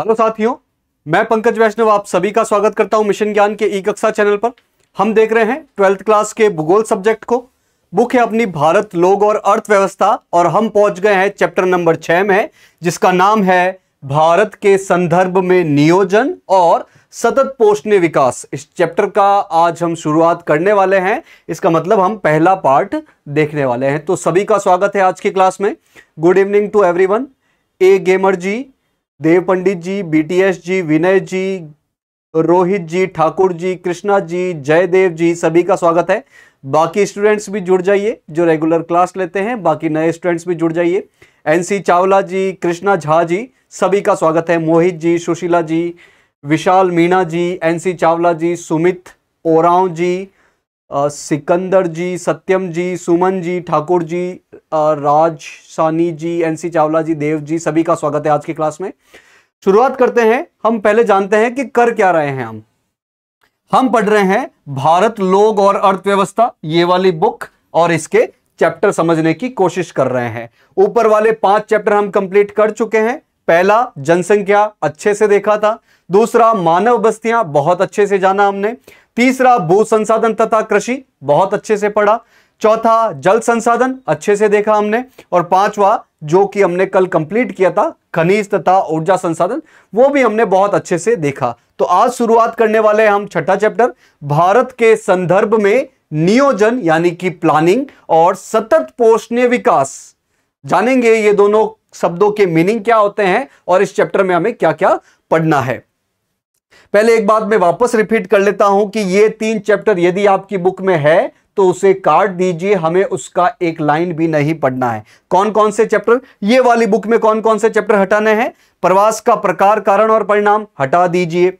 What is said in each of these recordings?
Hello साथियों मैं पंकज वैष्णव आप सभी का स्वागत करता हूं मिशन ज्ञान के ई कक्षा चैनल पर हम देख रहे हैं ट्वेल्थ क्लास के भूगोल सब्जेक्ट को बुक है अपनी भारत लोग और अर्थव्यवस्था और हम पहुंच गए हैं चैप्टर नंबर छह में जिसका नाम है भारत के संदर्भ में नियोजन और सतत पोषण विकास इस चैप्टर का आज हम शुरुआत करने वाले हैं इसका मतलब हम पहला पार्ट देखने वाले हैं तो सभी का स्वागत है आज की क्लास में good evening to everyone a gamer ji Dev Pandit ji BTS ji Vinay ji Rohit ji Thakur ji Krishna ji Jaydev ji सभी का स्वागत है बाकी स्टूडेंट्स भी जुड़ जाइए जो रेगुलर क्लास लेते हैं बाकी नए स्टूडेंट्स भी जुड़ जाइए एनसी चावला जी कृष्णा झा जी सभी का स्वागत है मोहित जी सुशीला जी विशाल मीणा जी एनसी चावला जी सुमित ओराव जी सिकंदर जी सत्यम जी सुमन जी ठाकुर जी राज सानी जी एनसी चावला जी देव जी सभी का स्वागत है आज की क्लास में शुरुआत करते हैं हम पहले जानते हैं कि कर क्या रहे हैं हम हम पढ़ रहे हैं भारत लोग और अर्थव्यवस्था ये वाली बुक और इसके चैप्टर समझने की कोशिश कर रहे हैं ऊपर वाले पांच चैप्टर हम कंप्लीट कर चुके हैं पहला जनसंख्या अच्छे से देखा था दूसरा मानव बस्तियां बहुत अच्छे से जाना हमने तीसरा भू संसाधन तथा कृषि बहुत अच्छे से पढ़ा चौथा जल संसाधन अच्छे से देखा हमने और पांचवा जो कि हमने कल कंप्लीट किया था खनिज तथा ऊर्जा संसाधन वो भी हमने बहुत अच्छे से देखा तो आज शुरुआत करने वाले हम छठा चैप्टर भारत के संदर्भ में नियोजन यानी कि प्लानिंग और सतत पोषणीय विकास जानेंगे ये दोनों शब्दों के मीनिंग क्या होते हैं और इस चैप्टर में हमें क्या क्या पढ़ना है पहले एक बात मैं वापस रिपीट कर लेता हूं कि ये तीन चैप्टर यदि आपकी बुक में है तो उसे काट दीजिए हमें उसका एक लाइन भी नहीं पढ़ना है कौन कौन से चैप्टर ये वाली बुक में कौन कौन से चैप्टर हटाने हैं प्रवास का प्रकार कारण और परिणाम हटा दीजिए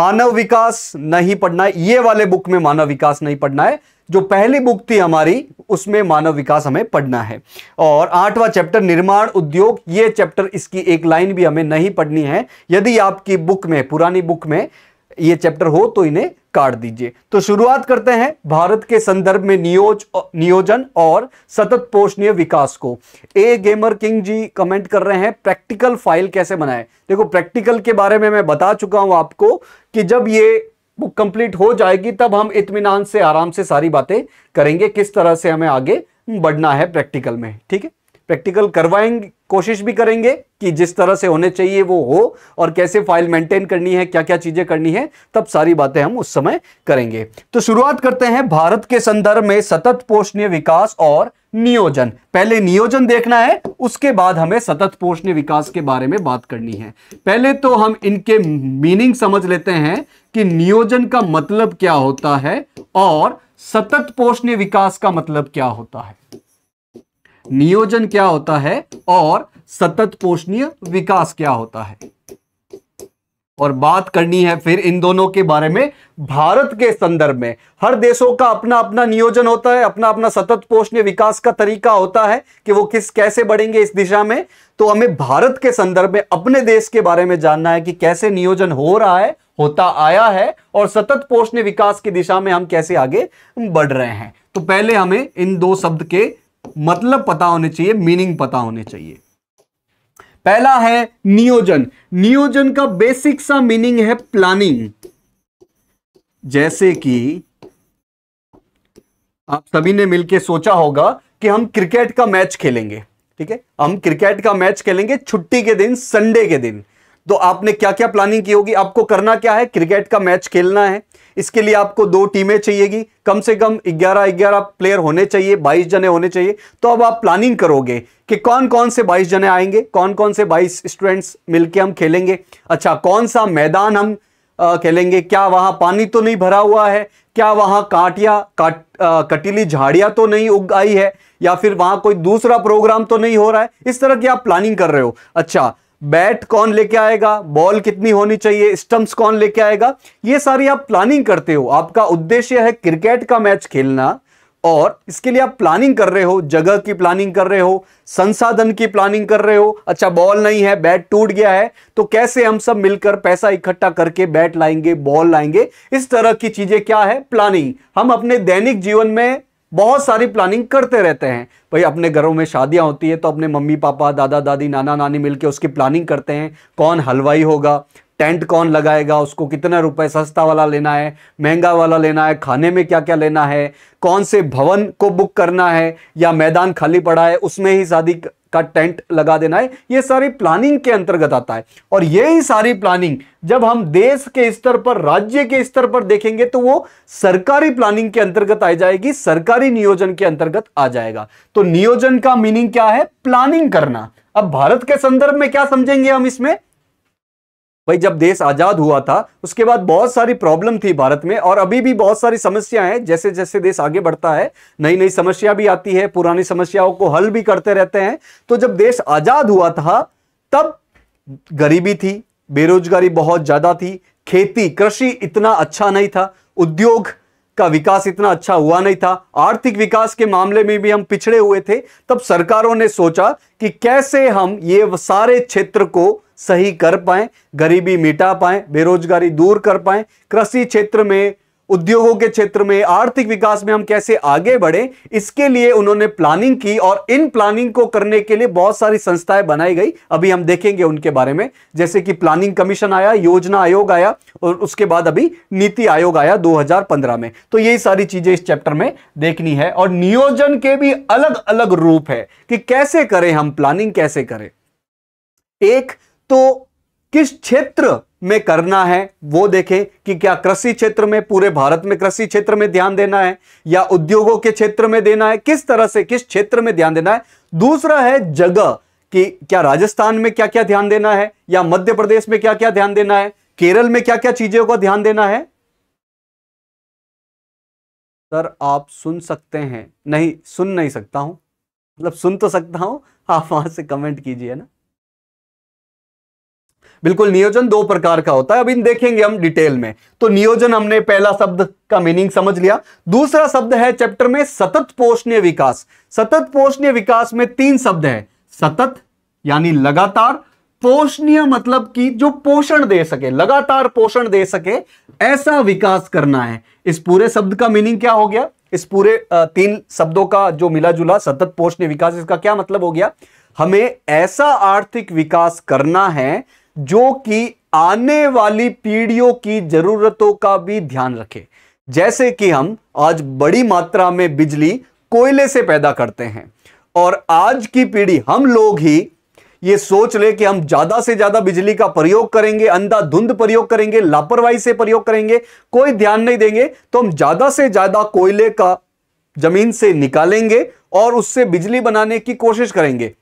मानव विकास नहीं पढ़ना है ये वाले बुक में मानव विकास नहीं पढ़ना है जो पहली बुक थी हमारी उसमें मानव विकास हमें पढ़ना है और आठवां चैप्टर निर्माण उद्योग ये चैप्टर इसकी एक लाइन भी हमें नहीं पढ़नी है यदि आपकी बुक में पुरानी बुक में ये चैप्टर हो तो इन्हें काट दीजिए तो शुरुआत करते हैं भारत के संदर्भ में नियोज नियोजन और सतत पोषणीय विकास को a gamer king ji comment कर रहे हैं प्रैक्टिकल फाइल कैसे बनाए देखो प्रैक्टिकल के बारे में मैं बता चुका हूं आपको कि जब ये बुक कंप्लीट हो जाएगी तब हम इतमान से आराम से सारी बातें करेंगे किस तरह से हमें आगे बढ़ना है प्रैक्टिकल में ठीक है प्रैक्टिकल करवाएंगे कोशिश भी करेंगे कि जिस तरह से होने चाहिए वो हो और कैसे फाइल मेंटेन करनी है क्या क्या चीजें करनी है तब सारी बातें हम उस समय करेंगे तो शुरुआत करते हैं भारत के संदर्भ में सतत पोषणीय विकास और नियोजन पहले नियोजन देखना है उसके बाद हमें सतत पोषणीय विकास के बारे में बात करनी है पहले तो हम इनके मीनिंग समझ लेते हैं कि नियोजन का मतलब क्या होता है और सतत पोषणीय विकास का मतलब क्या होता है नियोजन क्या होता है और सतत पोषणीय विकास क्या होता है और बात करनी है फिर इन दोनों के बारे में भारत के संदर्भ में हर देशों का अपना अपना नियोजन होता है अपना अपना सतत पोषण विकास का तरीका होता है कि वो किस कैसे बढ़ेंगे इस दिशा में तो हमें भारत के संदर्भ में अपने देश के बारे में जानना है कि कैसे नियोजन हो रहा है होता आया है और सतत पोषण विकास की दिशा में हम कैसे आगे बढ़ रहे हैं तो पहले हमें इन दो शब्द के मतलब पता होने चाहिए मीनिंग पता होने चाहिए पहला है नियोजन नियोजन का बेसिक सा मीनिंग है प्लानिंग जैसे कि आप सभी ने मिलकर सोचा होगा कि हम क्रिकेट का मैच खेलेंगे ठीक है हम क्रिकेट का मैच खेलेंगे छुट्टी के दिन संडे के दिन तो आपने क्या क्या प्लानिंग की होगी आपको करना क्या है क्रिकेट का मैच खेलना है इसके लिए आपको दो टीमें चाहिएगी कम से कम 11 11 प्लेयर होने चाहिए 22 जने होने चाहिए तो अब आप प्लानिंग करोगे कि कौन कौन से 22 जने आएंगे कौन कौन से 22 स्टूडेंट्स मिलके हम खेलेंगे अच्छा कौन सा मैदान हम आ, खेलेंगे क्या वहाँ पानी तो नहीं भरा हुआ है क्या वहाँ काटिया काट आ, कटीली झाड़िया तो नहीं उग आई है या फिर वहाँ कोई दूसरा प्रोग्राम तो नहीं हो रहा है इस तरह की आप प्लानिंग कर रहे हो अच्छा बैट कौन लेके आएगा बॉल कितनी होनी चाहिए स्टम्प्स कौन लेके आएगा ये सारी आप प्लानिंग करते हो आपका उद्देश्य है क्रिकेट का मैच खेलना और इसके लिए आप प्लानिंग कर रहे हो जगह की प्लानिंग कर रहे हो संसाधन की प्लानिंग कर रहे हो अच्छा बॉल नहीं है बैट टूट गया है तो कैसे हम सब मिलकर पैसा इकट्ठा करके बैट लाएंगे बॉल लाएंगे इस तरह की चीजें क्या है प्लानिंग हम अपने दैनिक जीवन में बहुत सारी प्लानिंग करते रहते हैं भाई अपने घरों में शादियां होती है तो अपने मम्मी पापा दादा दादी नाना नानी मिलके उसकी प्लानिंग करते हैं कौन हलवाई होगा टेंट कौन लगाएगा उसको कितना रुपए सस्ता वाला लेना है महंगा वाला लेना है खाने में क्या क्या लेना है कौन से भवन को बुक करना है या मैदान खाली पड़ा है उसमें ही शादी का टेंट लगा देना है ये सारी प्लानिंग के अंतर्गत आता है और यही सारी प्लानिंग जब हम देश के स्तर पर राज्य के स्तर पर देखेंगे तो वो सरकारी प्लानिंग के अंतर्गत आ जाएगी सरकारी नियोजन के अंतर्गत आ जाएगा तो नियोजन का मीनिंग क्या है प्लानिंग करना अब भारत के संदर्भ में क्या समझेंगे हम इसमें भाई जब देश आज़ाद हुआ था उसके बाद बहुत सारी प्रॉब्लम थी भारत में और अभी भी बहुत सारी समस्याएं हैं जैसे जैसे देश आगे बढ़ता है नई नई समस्या भी आती है पुरानी समस्याओं को हल भी करते रहते हैं तो जब देश आज़ाद हुआ था तब गरीबी थी बेरोजगारी बहुत ज़्यादा थी खेती कृषि इतना अच्छा नहीं था उद्योग का विकास इतना अच्छा हुआ नहीं था आर्थिक विकास के मामले में भी हम पिछड़े हुए थे तब सरकारों ने सोचा कि कैसे हम ये सारे क्षेत्र को सही कर पाएं गरीबी मिटा पाएं बेरोजगारी दूर कर पाएं कृषि क्षेत्र में उद्योगों के क्षेत्र में आर्थिक विकास में हम कैसे आगे बढ़े इसके लिए उन्होंने प्लानिंग की और इन प्लानिंग को करने के लिए बहुत सारी संस्थाएं बनाई गई अभी हम देखेंगे उनके बारे में जैसे कि प्लानिंग कमीशन आया योजना आयोग आया और उसके बाद अभी नीति आयोग आया 2015 में तो यही सारी चीजें इस चैप्टर में देखनी है और नियोजन के भी अलग अलग रूप है कि कैसे करें हम प्लानिंग कैसे करें एक तो किस क्षेत्र में करना है वो देखें कि क्या कृषि क्षेत्र में पूरे भारत में कृषि क्षेत्र में ध्यान देना है या उद्योगों के क्षेत्र में देना है किस तरह से किस क्षेत्र में ध्यान देना है दूसरा है जगह कि क्या राजस्थान में क्या क्या ध्यान देना है या मध्य प्रदेश में क्या क्या ध्यान देना है केरल में क्या क्या चीजों का ध्यान देना है सर आप सुन सकते हैं नहीं सुन नहीं सकता हूं मतलब सुन तो सकता हूं आप वहां से कमेंट कीजिए ना बिल्कुल नियोजन दो प्रकार का होता है अब इन देखेंगे हम डिटेल में तो नियोजन हमने पहला शब्द का मीनिंग समझ लिया दूसरा शब्द है चैप्टर में सतत पोषणीय विकास सतत पोषणीय विकास में तीन शब्द है सतत यानी लगातार पोषणीय मतलब कि जो पोषण दे सके लगातार पोषण दे सके ऐसा विकास करना है इस पूरे शब्द का मीनिंग क्या हो गया इस पूरे तीन शब्दों का जो मिला जुला सतत पोषणीय विकास इसका क्या मतलब हो गया हमें ऐसा आर्थिक विकास करना है जो कि आने वाली पीढ़ियों की जरूरतों का भी ध्यान रखे जैसे कि हम आज बड़ी मात्रा में बिजली कोयले से पैदा करते हैं और आज की पीढ़ी हम लोग ही ये सोच ले कि हम ज्यादा से ज्यादा बिजली का प्रयोग करेंगे अंधाधुंध प्रयोग करेंगे लापरवाही से प्रयोग करेंगे कोई ध्यान नहीं देंगे तो हम ज्यादा से ज्यादा कोयले का जमीन से निकालेंगे और उससे बिजली बनाने की कोशिश करेंगे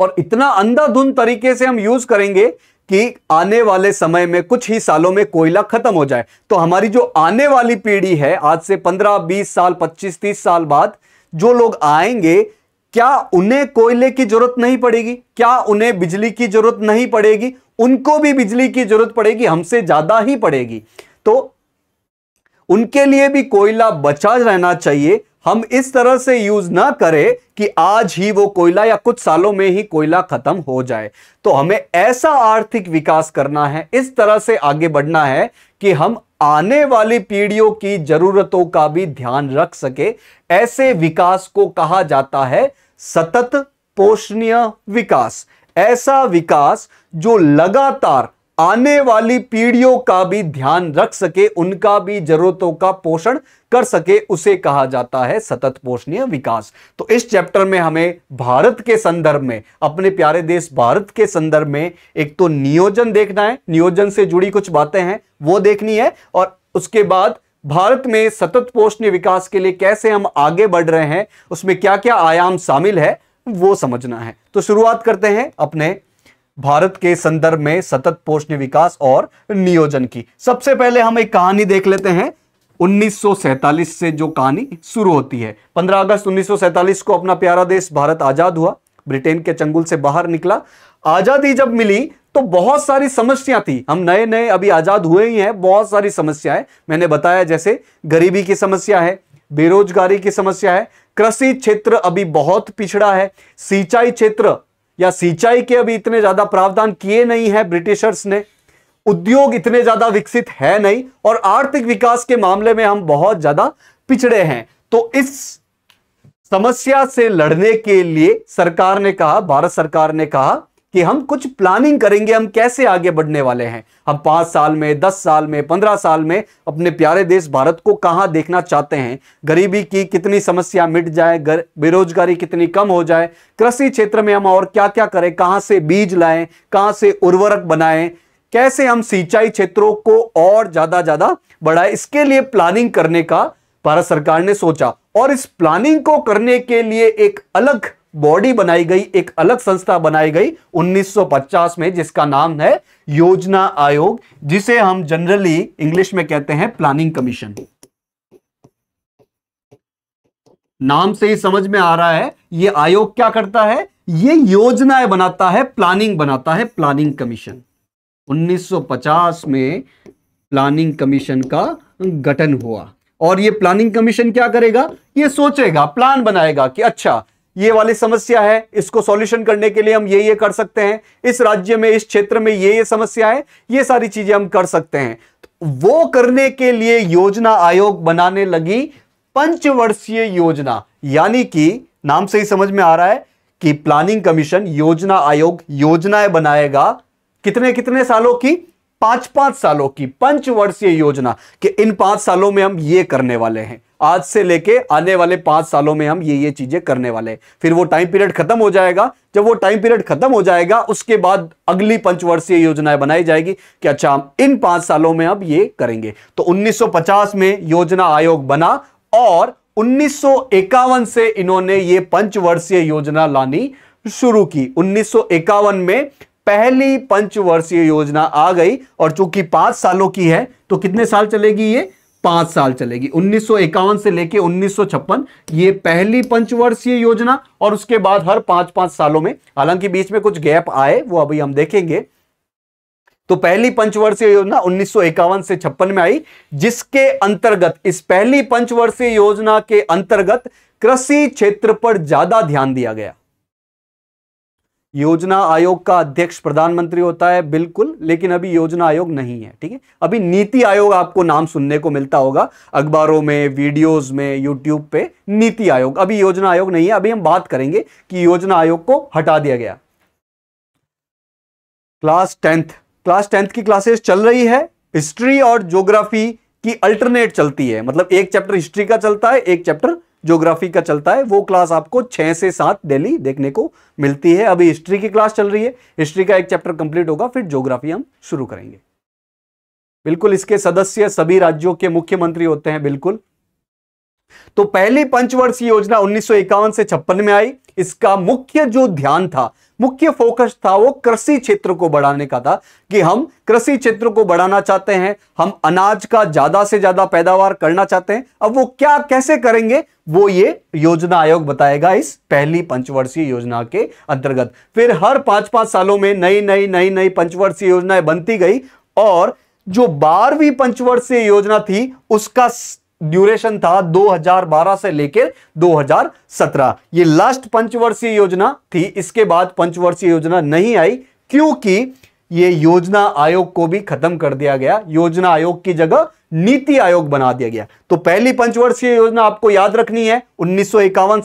और इतना अंधाधुंध तरीके से हम यूज करेंगे कि आने वाले समय में कुछ ही सालों में कोयला खत्म हो जाए तो हमारी जो आने वाली पीढ़ी है आज से 15, 20 साल 25, 30 साल बाद जो लोग आएंगे क्या उन्हें कोयले की जरूरत नहीं पड़ेगी क्या उन्हें बिजली की जरूरत नहीं पड़ेगी उनको भी बिजली की जरूरत पड़ेगी हमसे ज्यादा ही पड़ेगी तो उनके लिए भी कोयला बचा रहना चाहिए हम इस तरह से यूज ना करें कि आज ही वो कोयला या कुछ सालों में ही कोयला खत्म हो जाए तो हमें ऐसा आर्थिक विकास करना है इस तरह से आगे बढ़ना है कि हम आने वाली पीढ़ियों की जरूरतों का भी ध्यान रख सके ऐसे विकास को कहा जाता है सतत पोषणीय विकास ऐसा विकास जो लगातार आने वाली पीढ़ियों का भी ध्यान रख सके उनका भी जरूरतों का पोषण कर सके उसे कहा जाता है सतत पोषणीय विकास तो इस चैप्टर में हमें भारत के संदर्भ में अपने प्यारे देश भारत के संदर्भ में एक तो नियोजन देखना है नियोजन से जुड़ी कुछ बातें हैं वो देखनी है और उसके बाद भारत में सतत पोषणीय विकास के लिए कैसे हम आगे बढ़ रहे हैं उसमें क्या क्या आयाम शामिल है वो समझना है तो शुरुआत करते हैं अपने भारत के संदर्भ में सतत पोषण विकास और नियोजन की सबसे पहले हम एक कहानी देख लेते हैं 1947 से जो कहानी शुरू होती है 15 अगस्त 1947 को अपना प्यारा देश भारत आजाद हुआ ब्रिटेन के चंगुल से बाहर निकला आजादी जब मिली तो बहुत सारी समस्या थी हम नए नए अभी आजाद हुए ही हैं बहुत सारी समस्याएं मैंने बताया जैसे गरीबी की समस्या है बेरोजगारी की समस्या है कृषि क्षेत्र अभी बहुत पिछड़ा है सिंचाई क्षेत्र या सिंचाई के अभी इतने ज्यादा प्रावधान किए नहीं है ब्रिटिशर्स ने उद्योग इतने ज्यादा विकसित है नहीं और आर्थिक विकास के मामले में हम बहुत ज्यादा पिछड़े हैं तो इस समस्या से लड़ने के लिए सरकार ने कहा भारत सरकार ने कहा कि हम कुछ प्लानिंग करेंगे हम कैसे आगे बढ़ने वाले हैं हम पांच साल में दस साल में पंद्रह साल में अपने प्यारे देश भारत को कहां देखना चाहते हैं गरीबी की कितनी समस्या मिट जाए गर, बेरोजगारी कितनी कम हो जाए कृषि क्षेत्र में हम और क्या क्या करें कहां से बीज लाएं कहां से उर्वरक बनाएं कैसे हम सिंचाई क्षेत्रों को और ज़्यादा ज़्यादा बढ़ाए इसके लिए प्लानिंग करने का भारत सरकार ने सोचा और इस प्लानिंग को करने के लिए एक अलग बॉडी बनाई गई एक अलग संस्था बनाई गई 1950 में जिसका नाम है योजना आयोग जिसे हम जनरली इंग्लिश में कहते हैं प्लानिंग कमीशन नाम से ही समझ में आ रहा है यह आयोग क्या करता है ये योजनाएं बनाता है प्लानिंग बनाता है प्लानिंग कमीशन 1950 में प्लानिंग कमीशन का गठन हुआ और ये प्लानिंग कमीशन क्या करेगा ये सोचेगा प्लान बनाएगा कि अच्छा ये वाली समस्या है इसको सॉल्यूशन करने के लिए हम ये ये कर सकते हैं इस राज्य में इस क्षेत्र में ये ये समस्या है ये सारी चीजें हम कर सकते हैं तो वो करने के लिए योजना आयोग बनाने लगी पंचवर्षीय योजना यानी कि नाम से ही समझ में आ रहा है कि प्लानिंग कमीशन योजना आयोग योजनाएं बनाएगा कितने कितने सालों की पांच पांच सालों की पंचवर्षीय योजना कि इन पांच सालों में हम ये करने वाले हैं आज से लेके आने वाले पांच सालों में हम ये ये चीजें करने वाले हैं फिर वो टाइम पीरियड खत्म हो जाएगा जब वो टाइम पीरियड खत्म हो जाएगा उसके बाद अगली पंचवर्षीय योजनाएं बनाई जाएगी कि अच्छा हम इन पांच सालों में अब ये करेंगे तो 1950 में योजना आयोग बना और उन्नीस से इन्होंने ये पंचवर्षीय योजना लानी शुरू की उन्नीस में पहली पंचवर्षीय योजना आ गई और चूंकि पांच सालों की है तो कितने साल चलेगी ये पांच साल चलेगी उन्नीस से लेके उन्नीस ये पहली पंचवर्षीय योजना और उसके बाद हर पांच पांच सालों में हालांकि बीच में कुछ गैप आए वो अभी हम देखेंगे तो पहली पंचवर्षीय योजना उन्नीस से छप्पन में आई जिसके अंतर्गत इस पहली पंचवर्षीय योजना के अंतर्गत कृषि क्षेत्र पर ज्यादा ध्यान दिया गया योजना आयोग का अध्यक्ष प्रधानमंत्री होता है बिल्कुल लेकिन अभी योजना आयोग नहीं है ठीक है अभी नीति आयोग आपको नाम सुनने को मिलता होगा अखबारों में वीडियोस में यूट्यूब पे नीति आयोग अभी योजना आयोग नहीं है अभी हम बात करेंगे कि योजना आयोग को हटा दिया गया क्लास टेंथ क्लास टेंथ की क्लासेस चल रही है हिस्ट्री और ज्योग्राफी की अल्टरनेट चलती है मतलब एक चैप्टर हिस्ट्री का चलता है एक चैप्टर ज्योग्राफी का चलता है वो क्लास आपको छह से सात डेली देखने को मिलती है अभी हिस्ट्री की क्लास चल रही है हिस्ट्री का एक चैप्टर कंप्लीट होगा फिर ज्योग्राफी हम शुरू करेंगे बिल्कुल इसके सदस्य सभी राज्यों के मुख्यमंत्री होते हैं बिल्कुल तो पहली पंचवर्षीय योजना उन्नीस से छप्पन में आई इसका मुख्य जो ध्यान था मुख्य फोकस था वो कृषि क्षेत्र को बढ़ाने का था कि हम कृषि क्षेत्र को बढ़ाना चाहते हैं हम अनाज का ज्यादा से ज्यादा पैदावार करना चाहते हैं अब वो क्या कैसे करेंगे वो ये योजना आयोग बताएगा इस पहली पंचवर्षीय योजना के अंतर्गत फिर हर पांच पांच सालों में नई नई नई नई पंचवर्षीय योजनाएं बनती गई और जो बारहवीं पंचवर्षीय योजना थी उसका ड्यूरेशन था 2012 से लेकर 2017 ये लास्ट पंचवर्षीय योजना थी इसके बाद पंचवर्षीय योजना नहीं आई क्योंकि ये योजना आयोग को भी खत्म कर दिया गया योजना आयोग की जगह नीति आयोग बना दिया गया तो पहली पंचवर्षीय योजना आपको याद रखनी है उन्नीस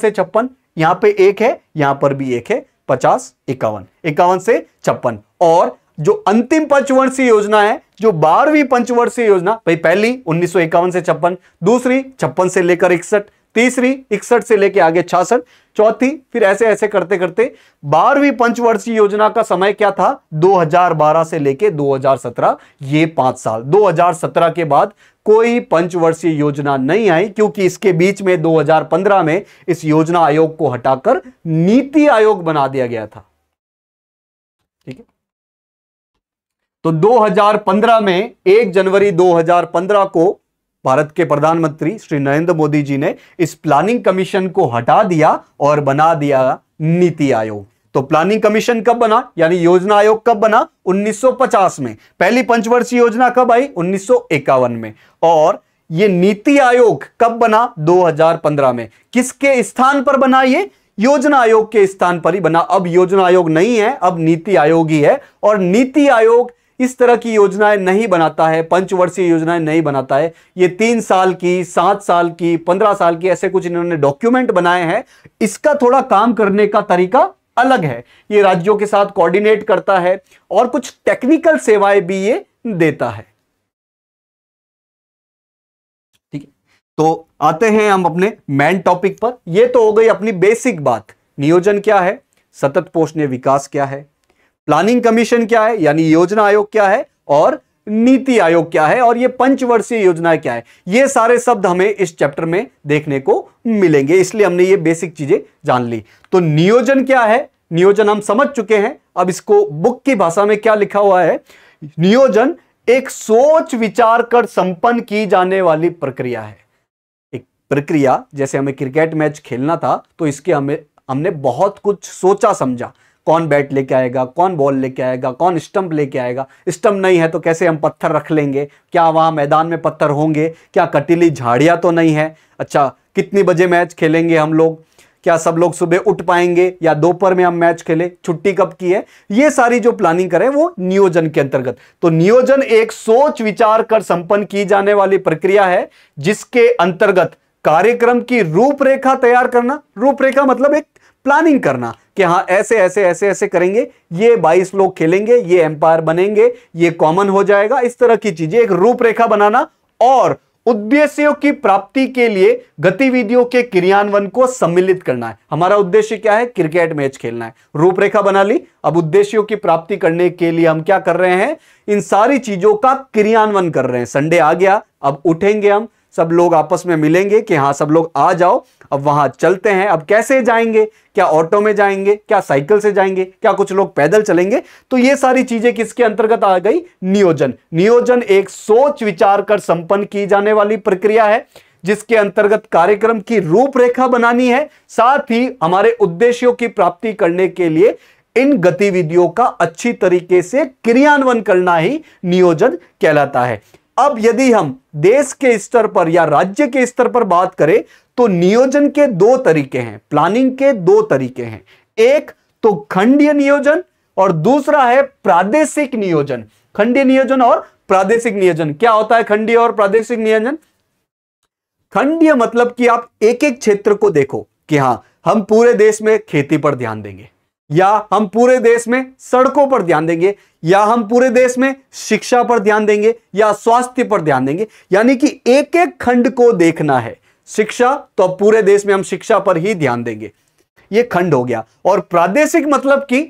से छप्पन यहां पे एक है यहां पर भी एक है पचास इक्यावन इक्यावन से छप्पन और जो अंतिम पंचवर्षीय योजना है जो बारहवीं पंचवर्षीय योजना भाई पहली उन्नीस से छप्पन दूसरी छप्पन से लेकर इकसठ तीसरी इकसठ से लेके आगे छियासठ चौथी फिर ऐसे ऐसे करते करते बारहवीं पंचवर्षीय योजना का समय क्या था 2012 से लेके 2017 ये पांच साल 2017 के बाद कोई पंचवर्षीय योजना नहीं आई क्योंकि इसके बीच में 2015 में इस योजना आयोग को हटाकर नीति आयोग बना दिया गया था ठीक है तो 2015 में 1 जनवरी 2015 को भारत के प्रधानमंत्री श्री नरेंद्र मोदी जी ने इस प्लानिंग कमीशन को हटा दिया और बना दिया नीति आयोग तो प्लानिंग कमीशन कब बना यानी योजना आयोग कब बना 1950 में पहली पंचवर्षीय योजना कब आई उन्नीस में और ये नीति आयोग कब बना 2015 में किसके स्थान पर बना ये योजना आयोग के स्थान पर ही बना अब योजना आयोग नहीं है अब नीति आयोग ही है और नीति आयोग इस तरह की योजनाएं नहीं बनाता है पंचवर्षीय योजनाएं नहीं बनाता है ये तीन साल की सात साल की पंद्रह साल की ऐसे कुछ इन्होंने डॉक्यूमेंट बनाए हैं इसका थोड़ा काम करने का तरीका अलग है ये राज्यों के साथ कोऑर्डिनेट करता है और कुछ टेक्निकल सेवाएं भी ये देता है ठीक है तो आते हैं हम अपने मेन टॉपिक पर यह तो हो गई अपनी बेसिक बात नियोजन क्या है सतत पोषण विकास क्या है प्लानिंग कमीशन क्या है यानी योजना आयोग क्या है और नीति आयोग क्या है और ये पंचवर्षीय योजना क्या है ये सारे शब्द हमें इस चैप्टर में देखने को मिलेंगे इसलिए हमने ये बेसिक चीजें जान ली तो नियोजन क्या है नियोजन हम समझ चुके हैं अब इसको बुक की भाषा में क्या लिखा हुआ है नियोजन एक सोच विचार कर संपन्न की जाने वाली प्रक्रिया है एक प्रक्रिया जैसे हमें क्रिकेट मैच खेलना था तो इसके हमें हमने बहुत कुछ सोचा समझा कौन बैट लेके आएगा कौन बॉल लेके आएगा कौन स्टंप लेके आएगा स्टंप नहीं है तो कैसे हम पत्थर रख लेंगे क्या वहाँ मैदान में पत्थर होंगे क्या कटीली झाड़ियाँ तो नहीं है अच्छा कितनी बजे मैच खेलेंगे हम लोग क्या सब लोग सुबह उठ पाएंगे या दोपहर में हम मैच खेले छुट्टी कब की है ये सारी जो प्लानिंग करें वो नियोजन के अंतर्गत तो नियोजन एक सोच विचार कर संपन्न की जाने वाली प्रक्रिया है जिसके अंतर्गत कार्यक्रम की रूपरेखा तैयार करना रूपरेखा मतलब एक प्लानिंग करना कि हाँ ऐसे ऐसे ऐसे ऐसे करेंगे ये 22 लोग खेलेंगे ये एम्पायर बनेंगे ये कॉमन हो जाएगा इस तरह की चीजें एक रूपरेखा बनाना और उद्देश्यों की प्राप्ति के लिए गतिविधियों के क्रियान्वयन को सम्मिलित करना है हमारा उद्देश्य क्या है क्रिकेट मैच खेलना है रूपरेखा बना ली अब उद्देश्यों की प्राप्ति करने के लिए हम क्या कर रहे हैं इन सारी चीजों का क्रियान्वयन कर रहे हैं संडे आ गया अब उठेंगे हम सब लोग आपस में मिलेंगे कि हाँ सब लोग आ जाओ अब वहां चलते हैं अब कैसे जाएंगे क्या ऑटो में जाएंगे क्या साइकिल से जाएंगे क्या कुछ लोग पैदल चलेंगे तो ये सारी चीजें किसके अंतर्गत आ गई नियोजन नियोजन एक सोच विचार कर संपन्न की जाने वाली प्रक्रिया है जिसके अंतर्गत कार्यक्रम की रूपरेखा बनानी है साथ ही हमारे उद्देश्यों की प्राप्ति करने के लिए इन गतिविधियों का अच्छी तरीके से क्रियान्वयन करना ही नियोजन कहलाता है अब यदि हम देश के स्तर पर या राज्य के स्तर पर बात करें तो नियोजन के दो तरीके हैं प्लानिंग के दो तरीके हैं एक तो खंडीय नियोजन और दूसरा है प्रादेशिक नियोजन खंडीय नियोजन और प्रादेशिक नियोजन क्या होता है खंडीय और प्रादेशिक नियोजन खंडीय मतलब कि आप एक एक क्षेत्र को देखो कि हां हम पूरे देश में खेती पर ध्यान देंगे या हम पूरे देश में सड़कों पर ध्यान देंगे या हम पूरे देश में शिक्षा पर ध्यान देंगे या स्वास्थ्य पर ध्यान देंगे यानी कि एक एक खंड को देखना है शिक्षा तो अब पूरे देश में हम शिक्षा पर ही ध्यान देंगे ये खंड हो गया और प्रादेशिक मतलब कि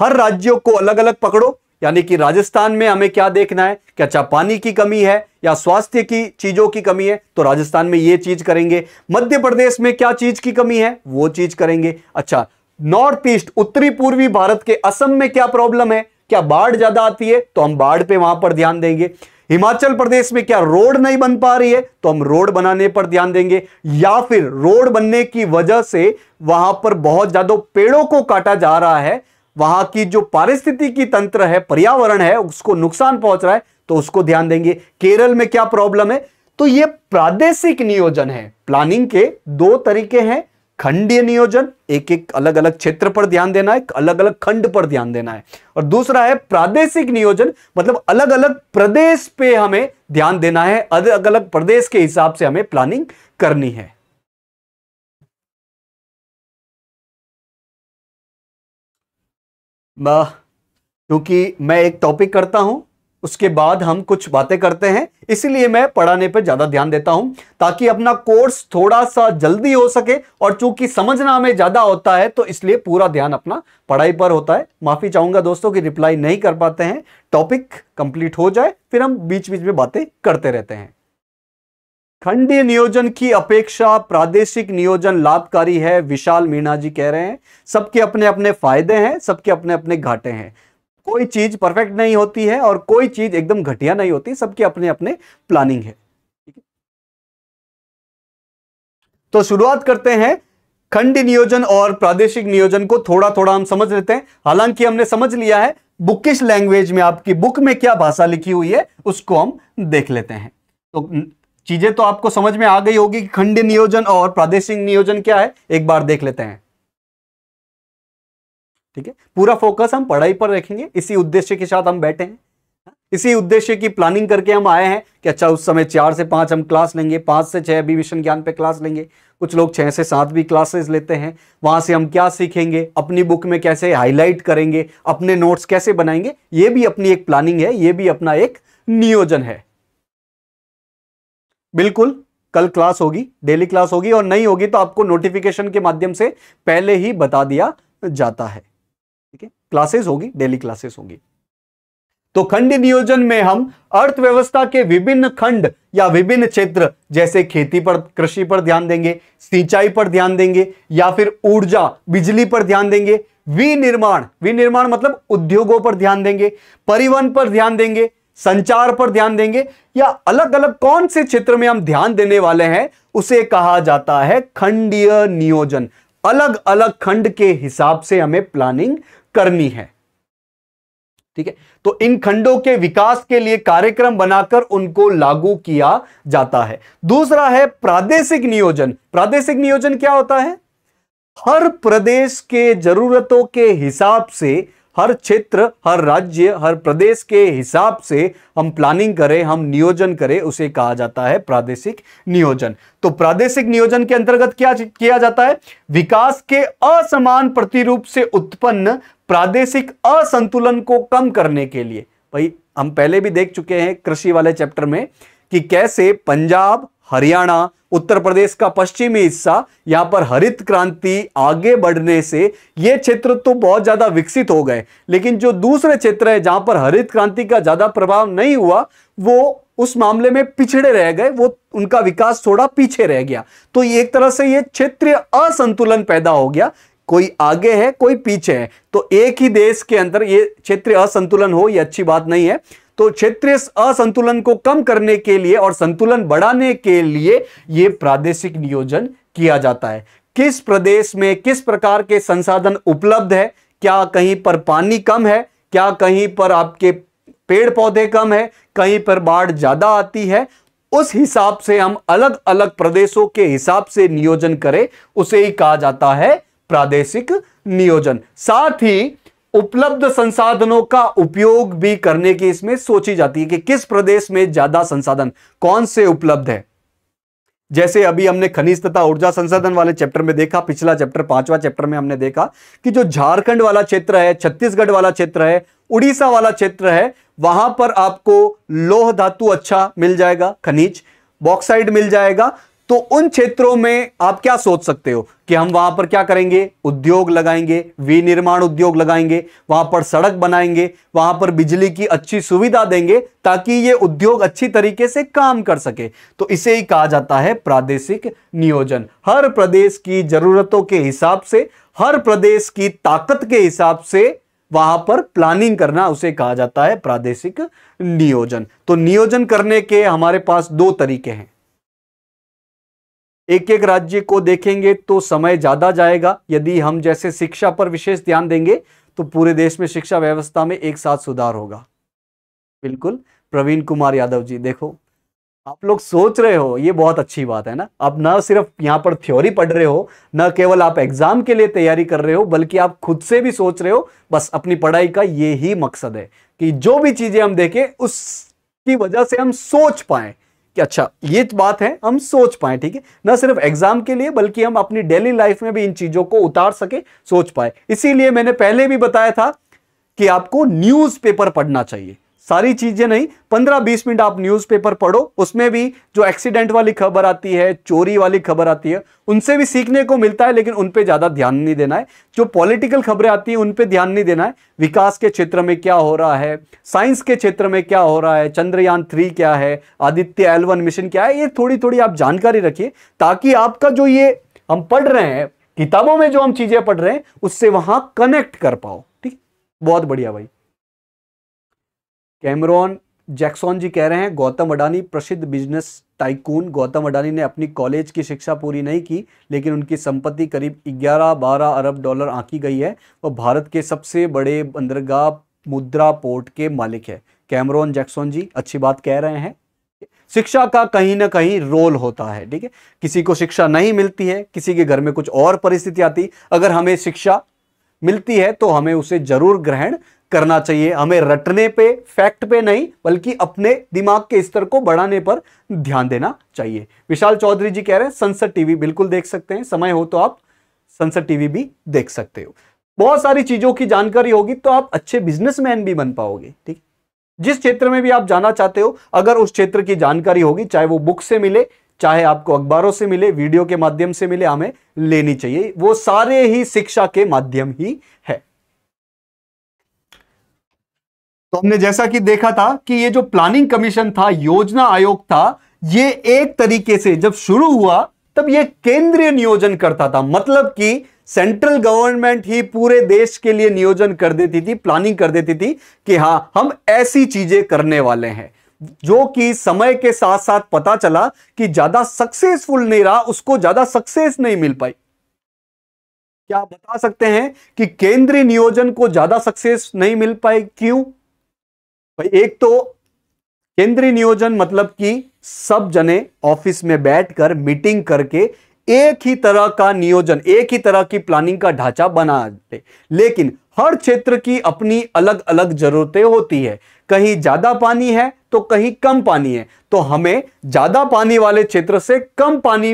हर राज्यों को अलग अलग पकड़ो यानी कि राजस्थान में हमें क्या देखना है कि अच्छा पानी की कमी है या स्वास्थ्य की चीजों की कमी है तो राजस्थान में ये चीज करेंगे मध्य प्रदेश में क्या चीज की कमी है वो चीज करेंगे अच्छा नॉर्थ ईस्ट उत्तरी पूर्वी भारत के असम में क्या प्रॉब्लम है क्या बाढ़ ज्यादा आती है तो हम बाढ़ पे वहां पर ध्यान देंगे हिमाचल प्रदेश में क्या रोड नहीं बन पा रही है तो हम रोड बनाने पर ध्यान देंगे या फिर रोड बनने की वजह से वहां पर बहुत ज्यादा पेड़ों को काटा जा रहा है वहां की जो पारिस्थितिकी तंत्र है पर्यावरण है उसको नुकसान पहुंच रहा है तो उसको ध्यान देंगे केरल में क्या प्रॉब्लम है तो ये प्रादेशिक नियोजन है प्लानिंग के दो तरीके हैं खंडीय नियोजन एक एक अलग अलग क्षेत्र पर ध्यान देना है अलग अलग खंड पर ध्यान देना है और दूसरा है प्रादेशिक नियोजन मतलब अलग अलग प्रदेश पे हमें ध्यान देना है अलग अलग प्रदेश के हिसाब से हमें प्लानिंग करनी है क्योंकि मैं एक टॉपिक करता हूं उसके बाद हम कुछ बातें करते हैं इसीलिए मैं पढ़ाने पर ज़्यादा ध्यान देता हूं ताकि अपना कोर्स थोड़ा सा जल्दी हो सके और चूंकि समझना हमें ज़्यादा होता है तो इसलिए पूरा ध्यान अपना पढ़ाई पर होता है माफ़ी चाहूंगा दोस्तों कि रिप्लाई नहीं कर पाते हैं टॉपिक कंप्लीट हो जाए फिर हम बीच बीच में बातें करते रहते हैं खंडीय नियोजन की अपेक्षा प्रादेशिक नियोजन लाभकारी है विशाल मीणा जी कह रहे हैं सबके अपने अपने फायदे हैं सबके अपने अपने घाटे हैं कोई चीज परफेक्ट नहीं होती है और कोई चीज एकदम घटिया नहीं होती सबके अपने अपने प्लानिंग है तो शुरुआत करते हैं खंड नियोजन और प्रादेशिक नियोजन को थोड़ा थोड़ा हम समझ लेते हैं हालांकि हमने समझ लिया है बुकिश लैंग्वेज में आपकी बुक में क्या भाषा लिखी हुई है उसको हम देख लेते हैं तो चीजें तो आपको समझ में आ गई होगी कि खंड नियोजन और प्रादेशिक नियोजन क्या है एक बार देख लेते हैं ठीक है पूरा फोकस हम पढ़ाई पर रखेंगे इसी उद्देश्य के साथ हम बैठे हैं इसी उद्देश्य की प्लानिंग करके हम आए हैं कि अच्छा उस समय चार से पांच हम क्लास लेंगे पांच से छह भी मिशन ज्ञान पे क्लास लेंगे कुछ लोग छह से सात भी क्लासेस लेते हैं वहां से हम क्या सीखेंगे अपनी बुक में कैसे हाईलाइट करेंगे अपने नोट्स कैसे बनाएंगे ये भी अपनी एक प्लानिंग है ये भी अपना एक नियोजन है बिल्कुल कल क्लास होगी डेली क्लास होगी और नहीं होगी तो आपको नोटिफिकेशन के माध्यम से पहले ही बता दिया जाता है क्लासेस होगी डेली क्लासेस होगी तो खंड नियोजन में हम अर्थव्यवस्था के विभिन्न खंड या विभिन्न क्षेत्र जैसे खेती पर कृषि पर ध्यान देंगे सिंचाई पर ध्यान देंगे या फिर ऊर्जा बिजली पर ध्यान देंगे विनिर्माण विनिर्माण मतलब उद्योगों पर ध्यान देंगे परिवहन पर ध्यान देंगे संचार पर ध्यान देंगे या अलग अलग कौन से क्षेत्र में हम ध्यान देने वाले हैं उसे कहा जाता है खंडीय नियोजन अलग अलग खंड के हिसाब से हमें प्लानिंग करनी है ठीक है तो इन खंडों के विकास के लिए कार्यक्रम बनाकर उनको लागू किया जाता है दूसरा है प्रादेशिक नियोजन प्रादेशिक नियोजन क्या होता है हर प्रदेश के जरूरतों के हिसाब से हर क्षेत्र हर राज्य हर प्रदेश के हिसाब से हम प्लानिंग करें हम नियोजन करें उसे कहा जाता है प्रादेशिक नियोजन तो प्रादेशिक नियोजन के अंतर्गत क्या किया जाता है विकास के असमान प्रतिरूप से उत्पन्न प्रादेशिक असंतुलन को कम करने के लिए भाई हम पहले भी देख चुके हैं कृषि वाले चैप्टर में कि कैसे पंजाब हरियाणा उत्तर प्रदेश का पश्चिमी हिस्सा यहाँ पर हरित क्रांति आगे बढ़ने से ये क्षेत्र तो बहुत ज़्यादा विकसित हो गए लेकिन जो दूसरे क्षेत्र है जहाँ पर हरित क्रांति का ज़्यादा प्रभाव नहीं हुआ वो उस मामले में पिछड़े रह गए वो उनका विकास थोड़ा पीछे रह गया तो एक तरह से ये क्षेत्रीय असंतुलन पैदा हो गया कोई आगे है कोई पीछे है तो एक ही देश के अंदर ये क्षेत्रीय असंतुलन हो ये अच्छी बात नहीं है तो क्षेत्रीय असंतुलन को कम करने के लिए और संतुलन बढ़ाने के लिए यह प्रादेशिक नियोजन किया जाता है किस प्रदेश में किस प्रकार के संसाधन उपलब्ध है क्या कहीं पर पानी कम है क्या कहीं पर आपके पेड़ पौधे कम है कहीं पर बाढ़ ज़्यादा आती है उस हिसाब से हम अलग अलग प्रदेशों के हिसाब से नियोजन करें उसे ही कहा जाता है प्रादेशिक नियोजन साथ ही उपलब्ध संसाधनों का उपयोग भी करने की इसमें सोची जाती है कि किस प्रदेश में ज्यादा संसाधन कौन से उपलब्ध है जैसे अभी हमने खनिज तथा ऊर्जा संसाधन वाले चैप्टर में देखा पिछला चैप्टर पांचवा चैप्टर में हमने देखा कि जो झारखंड वाला क्षेत्र है छत्तीसगढ़ वाला क्षेत्र है उड़ीसा वाला क्षेत्र है वहां पर आपको लोह धातु अच्छा मिल जाएगा खनिज बॉक्साइड मिल जाएगा तो उन क्षेत्रों में आप क्या सोच सकते हो कि हम वहां पर क्या करेंगे उद्योग लगाएंगे विनिर्माण उद्योग लगाएंगे वहां पर सड़क बनाएंगे वहां पर बिजली की अच्छी सुविधा देंगे ताकि ये उद्योग अच्छी तरीके से काम कर सके तो इसे ही कहा जाता है प्रादेशिक नियोजन हर प्रदेश की जरूरतों के हिसाब से हर प्रदेश की ताकत के हिसाब से वहां पर प्लानिंग करना उसे कहा जाता है प्रादेशिक नियोजन तो नियोजन करने के हमारे पास दो तरीके हैं एक एक राज्य को देखेंगे तो समय ज़्यादा जाएगा यदि हम जैसे शिक्षा पर विशेष ध्यान देंगे तो पूरे देश में शिक्षा व्यवस्था में एक साथ सुधार होगा बिल्कुल प्रवीण कुमार यादव जी देखो आप लोग सोच रहे हो ये बहुत अच्छी बात है ना आप ना सिर्फ यहाँ पर थ्योरी पढ़ रहे हो ना केवल आप एग्जाम के लिए तैयारी कर रहे हो बल्कि आप खुद से भी सोच रहे हो बस अपनी पढ़ाई का ये ही मकसद है कि जो भी चीजें हम देखें उसकी वजह से हम सोच पाए कि अच्छा ये बात है हम सोच पाए ठीक है ना सिर्फ एग्जाम के लिए बल्कि हम अपनी डेली लाइफ में भी इन चीजों को उतार सके सोच पाए इसीलिए मैंने पहले भी बताया था कि आपको न्यूज़पेपर पढ़ना चाहिए सारी चीजें नहीं पंद्रह बीस मिनट आप न्यूज़पेपर पढ़ो उसमें भी जो एक्सीडेंट वाली खबर आती है चोरी वाली खबर आती है उनसे भी सीखने को मिलता है लेकिन उन पर ज़्यादा ध्यान नहीं देना है जो पॉलिटिकल खबरें आती हैं उन पर ध्यान नहीं देना है विकास के क्षेत्र में क्या हो रहा है साइंस के क्षेत्र में क्या हो रहा है चंद्रयान थ्री क्या है आदित्य एल मिशन क्या है ये थोड़ी थोड़ी आप जानकारी रखिए ताकि आपका जो ये हम पढ़ रहे हैं किताबों में जो हम चीज़ें पढ़ रहे हैं उससे वहाँ कनेक्ट कर पाओ ठीक बहुत बढ़िया भाई कैमरॉन जैक्सॉन जी कह रहे हैं गौतम अडानी प्रसिद्ध बिजनेस टाइकून गौतम अडानी ने अपनी कॉलेज की शिक्षा पूरी नहीं की लेकिन उनकी संपत्ति करीब 11-12 अरब डॉलर आंकी गई है और भारत के सबसे बड़े बंदरगाह मुद्रा पोर्ट के मालिक है कैमरॉन जैक्सॉन जी अच्छी बात कह रहे हैं शिक्षा का कहीं ना कहीं रोल होता है ठीक है किसी को शिक्षा नहीं मिलती है किसी के घर में कुछ और परिस्थिति आती अगर हमें शिक्षा मिलती है तो हमें उसे जरूर ग्रहण करना चाहिए हमें रटने पे फैक्ट पे नहीं बल्कि अपने दिमाग के स्तर को बढ़ाने पर ध्यान देना चाहिए विशाल चौधरी जी कह रहे हैं संसद टीवी बिल्कुल देख सकते हैं समय हो तो आप संसद टीवी भी देख सकते हो बहुत सारी चीज़ों की जानकारी होगी तो आप अच्छे बिजनेसमैन भी बन पाओगे ठीक जिस क्षेत्र में भी आप जाना चाहते हो अगर उस क्षेत्र की जानकारी होगी चाहे वो बुक से मिले चाहे आपको अखबारों से मिले वीडियो के माध्यम से मिले हमें लेनी चाहिए वो सारे ही शिक्षा के माध्यम ही है तो हमने जैसा कि देखा था कि ये जो प्लानिंग कमीशन था योजना आयोग था ये एक तरीके से जब शुरू हुआ तब ये केंद्रीय नियोजन करता था मतलब कि सेंट्रल गवर्नमेंट ही पूरे देश के लिए नियोजन कर देती थी प्लानिंग कर देती थी कि हाँ हम ऐसी चीजें करने वाले हैं जो कि समय के साथ साथ पता चला कि ज्यादा सक्सेसफुल नहीं रहा उसको ज्यादा सक्सेस नहीं मिल पाई क्या बता सकते हैं कि केंद्रीय नियोजन को ज्यादा सक्सेस नहीं मिल पाई क्यों भाई एक तो केंद्रीय नियोजन मतलब कि सब जने ऑफिस में बैठकर मीटिंग करके एक ही तरह का नियोजन एक ही तरह की प्लानिंग का ढांचा बना ले। लेकिन हर क्षेत्र की अपनी अलग अलग जरूरतें होती है कहीं ज्यादा पानी है तो कहीं कम पानी है तो हमें ज्यादा पानी वाले क्षेत्र से कम पानी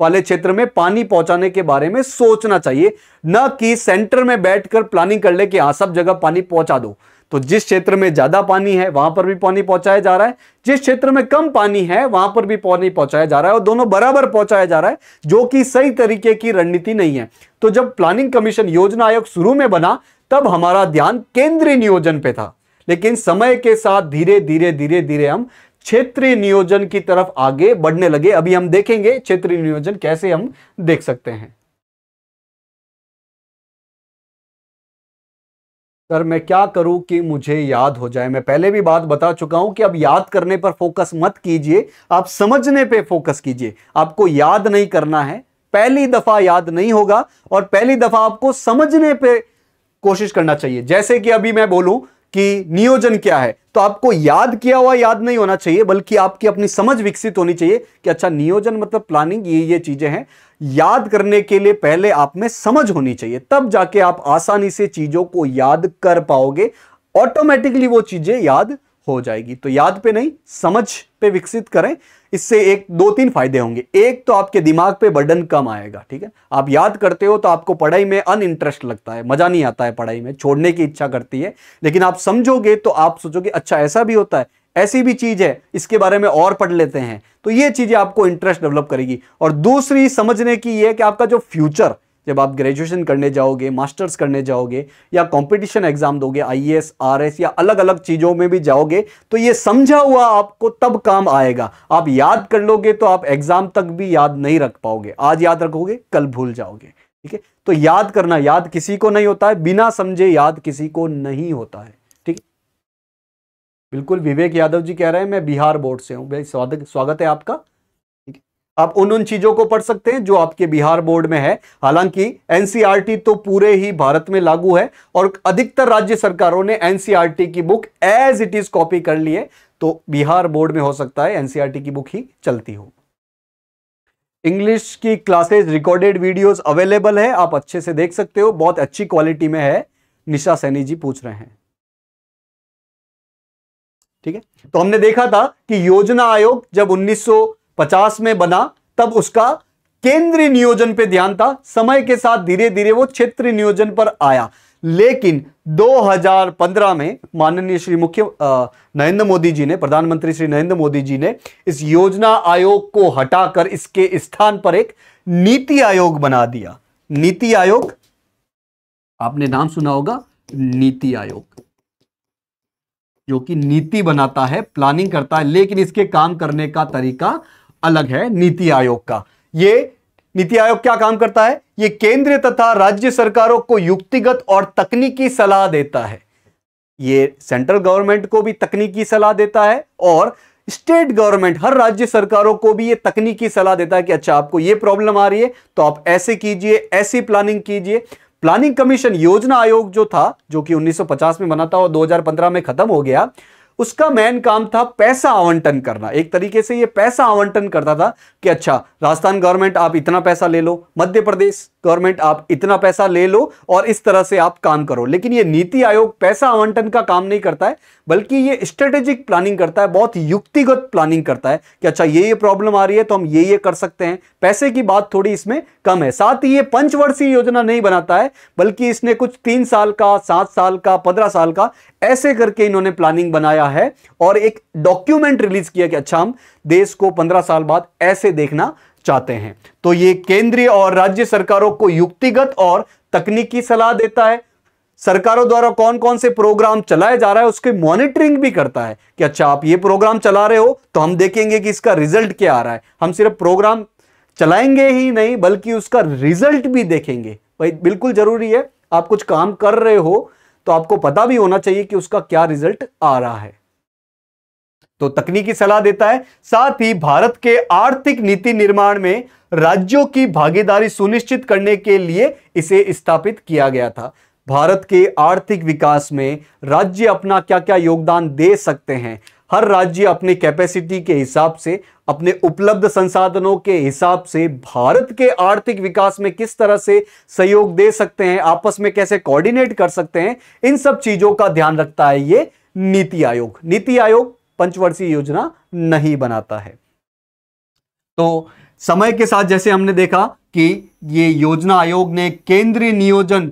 वाले क्षेत्र में पानी पहुंचाने के बारे में सोचना चाहिए न कि सेंटर में बैठकर प्लानिंग कर ले कि हाँ सब जगह पानी पहुंचा दो तो जिस क्षेत्र में ज़्यादा पानी है वहां पर भी पानी पहुंचाया जा रहा है जिस क्षेत्र में कम पानी है वहां पर भी पानी पहुंचाया जा रहा है और दोनों बराबर पहुंचाया जा रहा है जो कि सही तरीके की रणनीति नहीं है तो जब प्लानिंग कमीशन योजना आयोग शुरू में बना तब हमारा ध्यान केंद्रीय नियोजन पे था लेकिन समय के साथ धीरे धीरे धीरे धीरे हम क्षेत्रीय नियोजन की तरफ आगे बढ़ने लगे अभी हम देखेंगे क्षेत्रीय नियोजन कैसे हम देख सकते हैं सर मैं क्या करूं कि मुझे याद हो जाए मैं पहले भी बात बता चुका हूं कि अब याद करने पर फोकस मत कीजिए आप समझने पे फोकस कीजिए आपको याद नहीं करना है पहली दफा याद नहीं होगा और पहली दफा आपको समझने पे कोशिश करना चाहिए जैसे कि अभी मैं बोलूं कि नियोजन क्या है तो आपको याद किया हुआ याद नहीं होना चाहिए बल्कि आपकी अपनी समझ विकसित होनी चाहिए कि अच्छा नियोजन मतलब प्लानिंग ये ये चीजें हैं याद करने के लिए पहले आप में समझ होनी चाहिए तब जाके आप आसानी से चीजों को याद कर पाओगे ऑटोमेटिकली वो चीजें याद हो जाएगी तो याद पे नहीं समझ पे विकसित करें इससे एक दो तीन फायदे होंगे एक तो आपके दिमाग पे बर्डन कम आएगा ठीक है आप याद करते हो तो आपको पढ़ाई में अन इंटरेस्ट लगता है मज़ा नहीं आता है पढ़ाई में छोड़ने की इच्छा करती है लेकिन आप समझोगे तो आप सोचोगे अच्छा ऐसा भी होता है ऐसी भी चीज़ है इसके बारे में और पढ़ लेते हैं तो ये चीज़ें आपको इंटरेस्ट डेवलप करेगी और दूसरी समझने की ये कि आपका जो फ्यूचर जब आप ग्रेजुएशन करने जाओगे मास्टर्स करने जाओगे या कंपटीशन एग्जाम दोगे आईएएस आरएस या अलग अलग चीज़ों में भी जाओगे तो ये समझा हुआ आपको तब काम आएगा आप याद कर लोगे तो आप एग्ज़ाम तक भी याद नहीं रख पाओगे आज याद रखोगे कल भूल जाओगे ठीक है तो याद करना याद किसी को नहीं होता है बिना समझे याद किसी को नहीं होता है ठीक बिल्कुल विवेक यादव जी कह रहे हैं मैं बिहार बोर्ड से हूँ भाई स्वागत स्वागत है आपका आप उन उन चीजों को पढ़ सकते हैं जो आपके बिहार बोर्ड में है हालांकि एनसीईआरटी तो पूरे ही भारत में लागू है और अधिकतर राज्य सरकारों ने एनसीईआरटी की book as it is copy कर ली है तो बिहार बोर्ड में हो सकता है एनसीईआरटी की बुक ही चलती हो इंग्लिश की क्लासेज रिकॉर्डेड वीडियोज अवेलेबल है आप अच्छे से देख सकते हो बहुत अच्छी क्वालिटी में है निशा सैनी जी पूछ रहे हैं ठीक है तो हमने देखा था कि योजना आयोग जब उन्नीस पचास में बना तब उसका केंद्रीय नियोजन पे ध्यान था समय के साथ धीरे धीरे वो क्षेत्रीय नियोजन पर आया लेकिन 2015 में माननीय श्री मुख्य नरेंद्र मोदी जी ने प्रधानमंत्री श्री नरेंद्र मोदी जी ने इस योजना आयोग को हटाकर इसके स्थान पर एक नीति आयोग बना दिया नीति आयोग आपने नाम सुना होगा नीति आयोग जो कि नीति बनाता है प्लानिंग करता है लेकिन इसके काम करने का तरीका अलग है नीति आयोग का ये नीति आयोग क्या काम करता है ये केंद्र तथा राज्य सरकारों को युक्तिगत और तकनीकी सलाह देता है ये सेंट्रल गवर्नमेंट को भी तकनीकी सलाह देता है और स्टेट गवर्नमेंट हर राज्य सरकारों को भी ये तकनीकी सलाह देता है कि अच्छा आपको ये प्रॉब्लम आ रही है तो आप ऐसे कीजिए ऐसी प्लानिंग कीजिए प्लानिंग कमीशन योजना आयोग जो था जो कि 1950 में बना था और 2015 में खत्म हो गया उसका मेन काम था पैसा आवंटन करना एक तरीके से ये पैसा आवंटन करता था कि अच्छा राजस्थान गवर्नमेंट आप इतना पैसा ले लो मध्य प्रदेश गवर्नमेंट आप इतना पैसा ले लो और इस तरह से आप काम करो लेकिन ये नीति आयोग पैसा आवंटन का काम नहीं करता है बल्कि ये स्ट्रेटेजिक प्लानिंग करता है बहुत युक्तिगत प्लानिंग करता है कि अच्छा ये ये प्रॉब्लम आ रही है तो हम ये ये कर सकते हैं पैसे की बात थोड़ी इसमें कम है साथ ही ये पंचवर्षीय योजना नहीं बनाता है बल्कि इसने कुछ तीन साल का सात साल का पंद्रह साल का ऐसे करके इन्होंने प्लानिंग बनाया है और एक डॉक्यूमेंट रिलीज किया कि अच्छा हम देश को पंद्रह साल बाद ऐसे देखना चाहते हैं तो ये केंद्रीय और राज्य सरकारों को युक्तिगत और तकनीकी सलाह देता है सरकारों द्वारा कौन कौन से प्रोग्राम चलाया जा रहा है उसके मॉनिटरिंग भी करता है कि अच्छा आप ये प्रोग्राम चला रहे हो तो हम देखेंगे कि इसका रिजल्ट क्या आ रहा है हम सिर्फ प्रोग्राम चलाएंगे ही नहीं बल्कि उसका रिजल्ट भी देखेंगे भाई बिल्कुल जरूरी है आप कुछ काम कर रहे हो तो आपको पता भी होना चाहिए कि उसका क्या रिजल्ट आ रहा है तो तकनीकी सलाह देता है साथ ही भारत के आर्थिक नीति निर्माण में राज्यों की भागीदारी सुनिश्चित करने के लिए इसे स्थापित किया गया था भारत के आर्थिक विकास में राज्य अपना क्या क्या योगदान दे सकते हैं हर राज्य अपने कैपेसिटी के हिसाब से अपने उपलब्ध संसाधनों के हिसाब से भारत के आर्थिक विकास में किस तरह से सहयोग दे सकते हैं आपस में कैसे कोऑर्डिनेट कर सकते हैं इन सब चीजों का ध्यान रखता है ये नीति आयोग नीति आयोग पंचवर्षीय योजना नहीं बनाता है तो समय के साथ जैसे हमने देखा कि ये योजना आयोग ने केंद्रीय नियोजन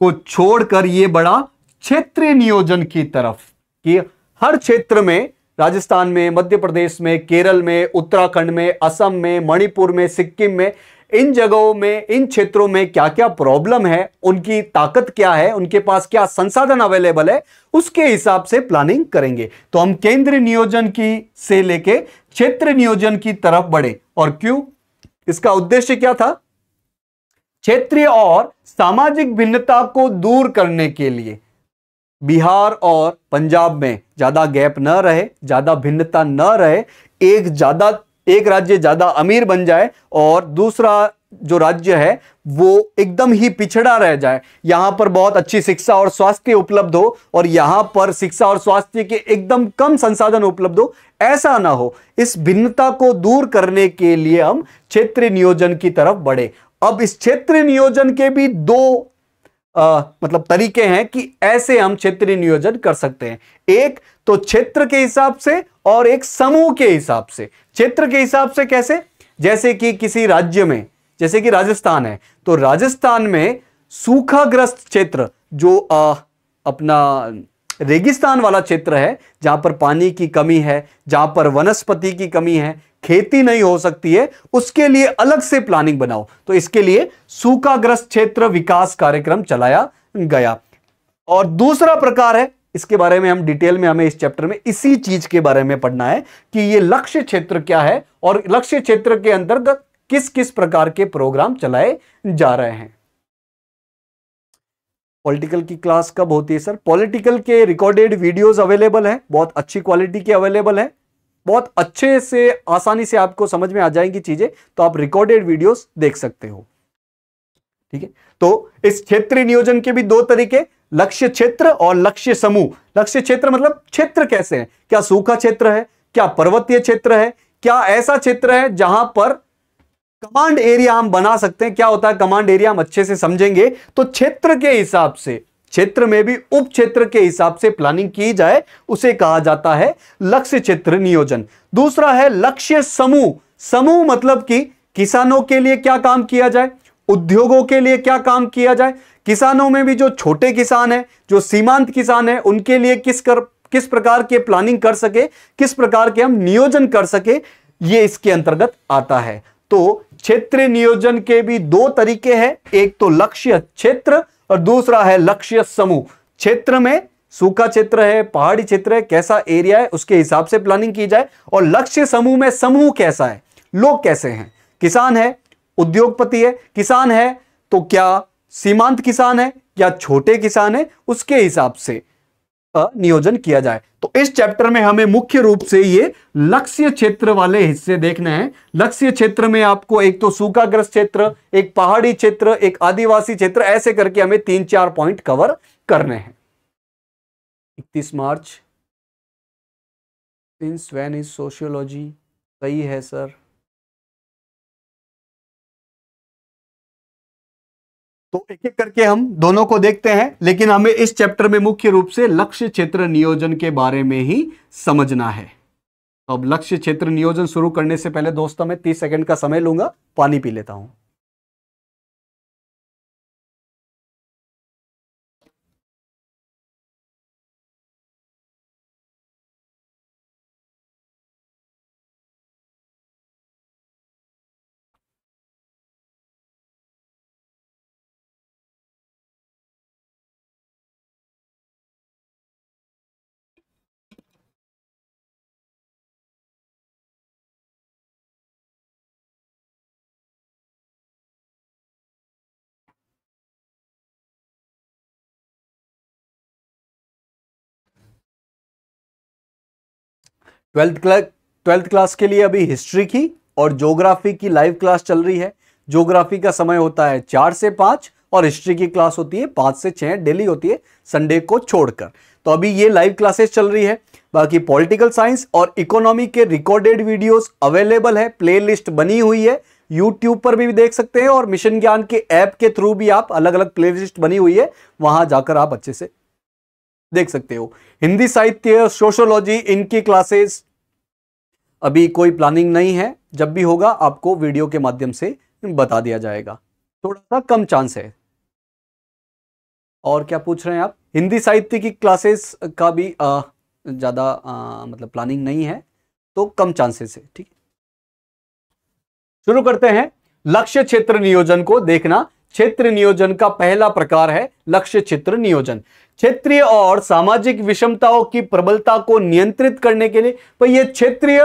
को छोड़कर ये बड़ा क्षेत्रीय नियोजन की तरफ कि हर क्षेत्र में राजस्थान में मध्य प्रदेश में केरल में उत्तराखंड में असम में मणिपुर में सिक्किम में इन जगहों में इन क्षेत्रों में क्या क्या प्रॉब्लम है उनकी ताकत क्या है उनके पास क्या संसाधन अवेलेबल है उसके हिसाब से प्लानिंग करेंगे तो हम केंद्र नियोजन की से लेके क्षेत्र नियोजन की तरफ बढ़े और क्यों इसका उद्देश्य क्या था क्षेत्रीय और सामाजिक भिन्नता को दूर करने के लिए बिहार और पंजाब में ज़्यादा गैप न रहे ज़्यादा भिन्नता न रहे एक ज़्यादा एक राज्य ज़्यादा अमीर बन जाए और दूसरा जो राज्य है वो एकदम ही पिछड़ा रह जाए यहाँ पर बहुत अच्छी शिक्षा और स्वास्थ्य उपलब्ध हो और यहाँ पर शिक्षा और स्वास्थ्य के एकदम कम संसाधन उपलब्ध हो ऐसा ना हो इस भिन्नता को दूर करने के लिए हम क्षेत्रीय नियोजन की तरफ बढ़े अब इस क्षेत्रीय नियोजन के भी दो आ, मतलब तरीके हैं कि ऐसे हम क्षेत्रीय नियोजन कर सकते हैं एक तो क्षेत्र के हिसाब से और एक समूह के हिसाब से क्षेत्र के हिसाब से कैसे जैसे कि किसी राज्य में जैसे कि राजस्थान है तो राजस्थान में सूखाग्रस्त क्षेत्र जो आ, अपना रेगिस्तान वाला क्षेत्र है जहां पर पानी की कमी है जहां पर वनस्पति की कमी है खेती नहीं हो सकती है उसके लिए अलग से प्लानिंग बनाओ तो इसके लिए सूखाग्रस्त क्षेत्र विकास कार्यक्रम चलाया गया और दूसरा प्रकार है इसके बारे में हम डिटेल में हमें इस चैप्टर में इसी चीज के बारे में पढ़ना है कि ये लक्ष्य क्षेत्र क्या है और लक्ष्य क्षेत्र के अंतर्गत किस किस प्रकार के प्रोग्राम चलाए जा रहे हैं पॉलिटिकल की क्लास कब होती है सर पॉलिटिकल के रिकॉर्डेड वीडियोस अवेलेबल हैं बहुत अच्छी क्वालिटी के अवेलेबल हैं बहुत अच्छे से आसानी से आपको समझ में आ जाएंगी चीजें तो आप रिकॉर्डेड वीडियोस देख सकते हो ठीक है तो इस क्षेत्रीय नियोजन के भी दो तरीके लक्ष्य क्षेत्र और लक्ष्य समूह लक्ष्य क्षेत्र मतलब क्षेत्र कैसे है क्या सूखा क्षेत्र है क्या पर्वतीय क्षेत्र है क्या ऐसा क्षेत्र है जहां पर कमांड एरिया हम बना सकते हैं क्या होता है कमांड एरिया हम अच्छे से समझेंगे तो क्षेत्र के हिसाब से क्षेत्र में भी उप क्षेत्र के हिसाब से प्लानिंग की जाए उसे कहा जाता है लक्ष्य क्षेत्र नियोजन दूसरा है लक्ष्य समूह समूह मतलब कि किसानों के लिए क्या काम किया जाए उद्योगों के लिए क्या काम किया जाए किसानों में भी जो छोटे किसान है जो सीमांत किसान है उनके लिए किस कर किस प्रकार के प्लानिंग कर सके किस प्रकार के हम नियोजन कर सके ये इसके अंतर्गत आता है तो क्षेत्र नियोजन के भी दो तरीके हैं एक तो लक्ष्य क्षेत्र और दूसरा है लक्ष्य समूह क्षेत्र में सूखा क्षेत्र है पहाड़ी क्षेत्र है कैसा एरिया है उसके हिसाब से प्लानिंग की जाए और लक्ष्य समूह में समूह कैसा है लोग कैसे हैं किसान है उद्योगपति है किसान है तो क्या सीमांत किसान है या छोटे किसान है उसके हिसाब से नियोजन किया जाए तो इस चैप्टर में हमें मुख्य रूप से ये लक्ष्य क्षेत्र वाले हिस्से देखने हैं लक्ष्य क्षेत्र में आपको एक तो सूखाग्रस्त क्षेत्र एक पहाड़ी क्षेत्र एक आदिवासी क्षेत्र ऐसे करके हमें तीन चार पॉइंट कवर करने हैं इकतीस मार्च इन इज सोशियोलॉजी सही है सर तो एक एक करके हम दोनों को देखते हैं लेकिन हमें इस चैप्टर में मुख्य रूप से लक्ष्य क्षेत्र नियोजन के बारे में ही समझना है तो अब लक्ष्य क्षेत्र नियोजन शुरू करने से पहले दोस्तों मैं तीस सेकंड का समय लूंगा पानी पी लेता हूं ट्वेल्थ क्लास ट्वेल्थ क्लास के लिए अभी हिस्ट्री की और ज्योग्राफी की लाइव क्लास चल रही है ज्योग्राफी का समय होता है चार से पांच और हिस्ट्री की क्लास होती है पांच से छह डेली होती है संडे को छोड़कर तो अभी ये लाइव क्लासेस चल रही है बाकी पॉलिटिकल साइंस और इकोनॉमी के रिकॉर्डेड वीडियोस अवेलेबल है प्लेलिस्ट बनी हुई है यूट्यूब पर भी देख सकते हैं और मिशन ज्ञान के ऐप के थ्रू भी आप अलग अलग प्ले बनी हुई है वहां जाकर आप अच्छे से देख सकते हो हिंदी साहित्य सोशोलॉजी इनकी क्लासेस अभी कोई प्लानिंग नहीं है जब भी होगा आपको वीडियो के माध्यम से बता दिया जाएगा थोड़ा सा कम चांस है और क्या पूछ रहे हैं आप हिंदी साहित्य की क्लासेस का भी ज़्यादा मतलब प्लानिंग नहीं है तो कम चांसेस है ठीक शुरू करते हैं लक्ष्य क्षेत्र नियोजन को देखना क्षेत्र नियोजन का पहला प्रकार है लक्ष्य क्षेत्र नियोजन क्षेत्रीय और सामाजिक विषमताओं की प्रबलता को नियंत्रित करने के लिए पर तो ये क्षेत्रीय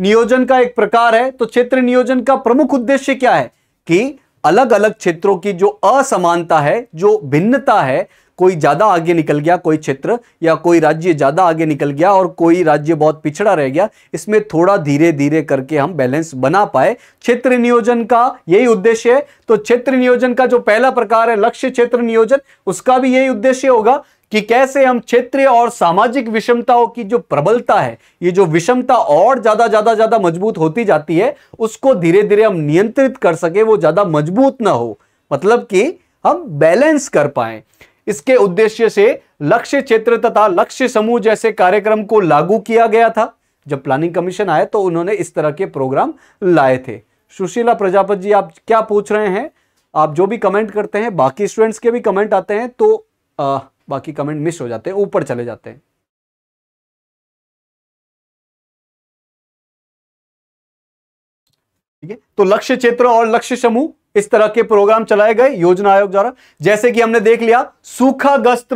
नियोजन का एक प्रकार है तो क्षेत्र नियोजन का प्रमुख उद्देश्य क्या है कि अलग अलग क्षेत्रों की जो असमानता है जो भिन्नता है कोई ज़्यादा आगे निकल गया कोई क्षेत्र या कोई राज्य ज़्यादा आगे निकल गया और कोई राज्य बहुत पिछड़ा रह गया इसमें थोड़ा धीरे धीरे करके हम बैलेंस बना पाए क्षेत्र नियोजन का यही उद्देश्य है तो क्षेत्र नियोजन का जो पहला प्रकार है लक्ष्य क्षेत्र नियोजन उसका भी यही उद्देश्य होगा कि कैसे हम क्षेत्रीय और सामाजिक विषमताओं की जो प्रबलता है ये जो विषमता और ज़्यादा ज़्यादा ज़्यादा मजबूत होती जाती है उसको धीरे धीरे हम नियंत्रित कर सके वो ज़्यादा मजबूत ना हो मतलब कि हम बैलेंस कर पाए इसके उद्देश्य से लक्ष्य क्षेत्र तथा लक्ष्य समूह जैसे कार्यक्रम को लागू किया गया था जब प्लानिंग कमीशन आए तो उन्होंने इस तरह के प्रोग्राम लाए थे सुशीला प्रजापति जी आप क्या पूछ रहे हैं आप जो भी कमेंट करते हैं बाकी स्टूडेंट्स के भी कमेंट आते हैं तो आ, बाकी कमेंट मिस हो जाते हैं ऊपर चले जाते हैं ठीक है तो लक्ष्य क्षेत्र और लक्ष्य समूह इस तरह के प्रोग्राम चलाए गए योजना आयोग द्वारा जैसे कि हमने देख लिया सूखाग्रस्त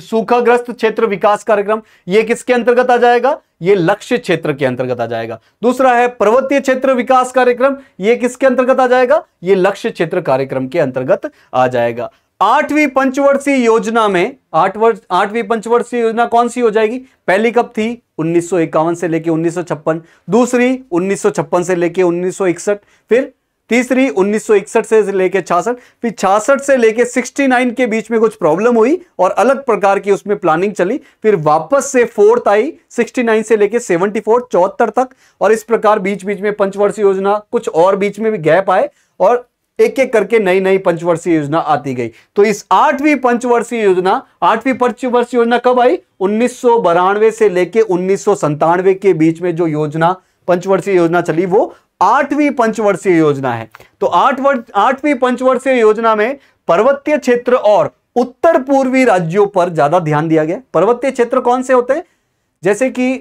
सूखाग्रस्त क्षेत्र विकास कार्यक्रम ये किसके अंतर्गत आ जाएगा ये लक्ष्य क्षेत्र के अंतर्गत आ जाएगा दूसरा है पर्वतीय क्षेत्र विकास कार्यक्रम ये किसके अंतर्गत आ जाएगा ये लक्ष्य क्षेत्र कार्यक्रम के अंतर्गत आ जाएगा आठवीं पंचवर्षीय योजना में आठ वर्ष आठवीं पंचवर्षीय योजना कौन सी हो जाएगी पहली कब थी 1951 से लेकर 1956 दूसरी 1956 से लेकर 1961 फिर तीसरी 1961 से लेकर छियासठ फिर छियासठ से लेकर 69 के बीच में कुछ प्रॉब्लम हुई और अलग प्रकार की उसमें प्लानिंग चली फिर वापस से फोर्थ आई 69 से लेकर 74 फोर तक और इस प्रकार बीच बीच में पंचवर्षीय योजना कुछ और बीच में भी गैप आए और एक एक करके नई नई पंचवर्षीय योजना आती गई तो इस आठवीं पंचवर्षीय योजना आठवीं पंचवर्षीय योजना कब आई उन्नीस से लेके उन्नीस के बीच में जो योजना पंचवर्षीय योजना चली वो आठवीं पंचवर्षीय योजना है तो आठ आठवीं पंचवर्षीय योजना में पर्वतीय क्षेत्र और उत्तर पूर्वी राज्यों पर ज्यादा ध्यान दिया गया पर्वतीय क्षेत्र कौन से होते हैं जैसे कि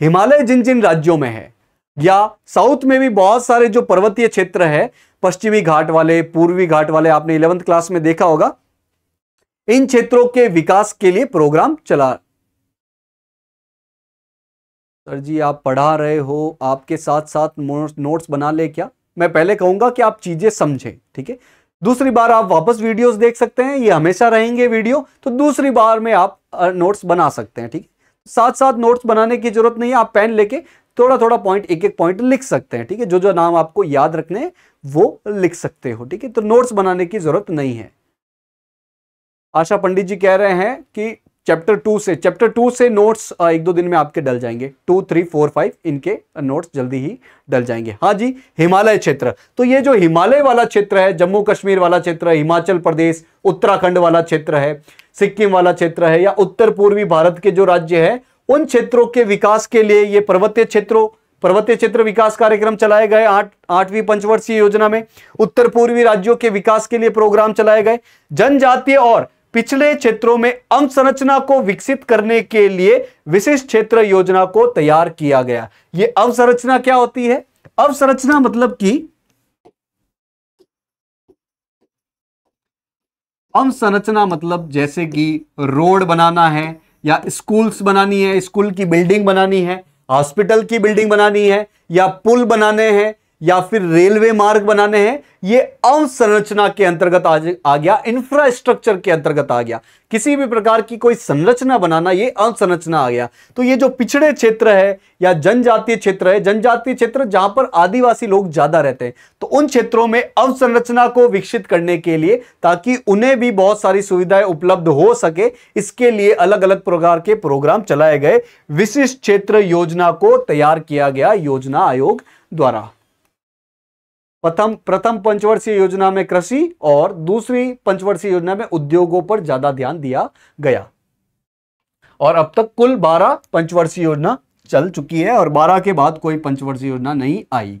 हिमालय जिन जिन राज्यों में है या साउथ में भी बहुत सारे जो पर्वतीय क्षेत्र है पश्चिमी घाट वाले पूर्वी घाट वाले आपने इलेवंथ क्लास में देखा होगा इन क्षेत्रों के विकास के लिए प्रोग्राम चला सर जी आप पढ़ा रहे हो आपके साथ साथ नोट्स बना ले क्या मैं पहले कहूंगा कि आप चीजें समझें ठीक है दूसरी बार आप वापस वीडियोस देख सकते हैं ये हमेशा रहेंगे वीडियो तो दूसरी बार में आप नोट्स बना सकते हैं ठीक साथ साथ नोट्स बनाने की जरूरत नहीं है आप पेन लेके थोड़ा थोड़ा पॉइंट एक एक पॉइंट लिख सकते हैं ठीक है जो जो नाम आपको याद रखने वो लिख सकते हो ठीक है तो नोट्स बनाने की जरूरत नहीं है आशा पंडित जी कह रहे हैं कि चैप्टर टू से चैप्टर टू से नोट्स एक दो दिन में आपके डल जाएंगे टू थ्री फोर फाइव इनके नोट्स जल्दी ही डल जाएंगे हाँ जी हिमालय क्षेत्र तो ये जो हिमालय वाला क्षेत्र है जम्मू कश्मीर वाला क्षेत्र है हिमाचल प्रदेश उत्तराखंड वाला क्षेत्र है सिक्किम वाला क्षेत्र है या उत्तर पूर्वी भारत के जो राज्य है उन क्षेत्रों के विकास के लिए ये पर्वतीय क्षेत्रों पर्वतीय क्षेत्र विकास कार्यक्रम चलाए गए आठ आठवीं पंचवर्षीय योजना में उत्तर पूर्वी राज्यों के विकास के लिए प्रोग्राम चलाए गए जनजातीय और पिछले क्षेत्रों में अंग संरचना को विकसित करने के लिए विशिष्ट क्षेत्र योजना को तैयार किया गया ये अवसंरचना क्या होती है अवसंरचना मतलब कि अवसंरचना मतलब जैसे कि रोड बनाना है या स्कूल्स बनानी है स्कूल की बिल्डिंग बनानी है हॉस्पिटल की बिल्डिंग बनानी है या पुल बनाने हैं या फिर रेलवे मार्ग बनाने हैं ये अवसंरचना के अंतर्गत आ, आ गया इंफ्रास्ट्रक्चर के अंतर्गत आ गया किसी भी प्रकार की कोई संरचना बनाना ये अवसंरचना आ गया तो ये जो पिछड़े क्षेत्र है या जनजातीय क्षेत्र है जनजातीय क्षेत्र जहां पर आदिवासी लोग ज्यादा रहते हैं तो उन क्षेत्रों में अवसंरचना को विकसित करने के लिए ताकि उन्हें भी बहुत सारी सुविधाएं उपलब्ध हो सके इसके लिए अलग अलग प्रकार के प्रोग्राम चलाए गए विशिष्ट क्षेत्र योजना को तैयार किया गया योजना आयोग द्वारा प्रथम प्रथम पंचवर्षीय योजना में कृषि और दूसरी पंचवर्षीय योजना में उद्योगों पर ज्यादा ध्यान दिया गया और अब तक कुल 12 पंचवर्षीय योजना चल चुकी है और 12 के बाद कोई पंचवर्षीय योजना नहीं आई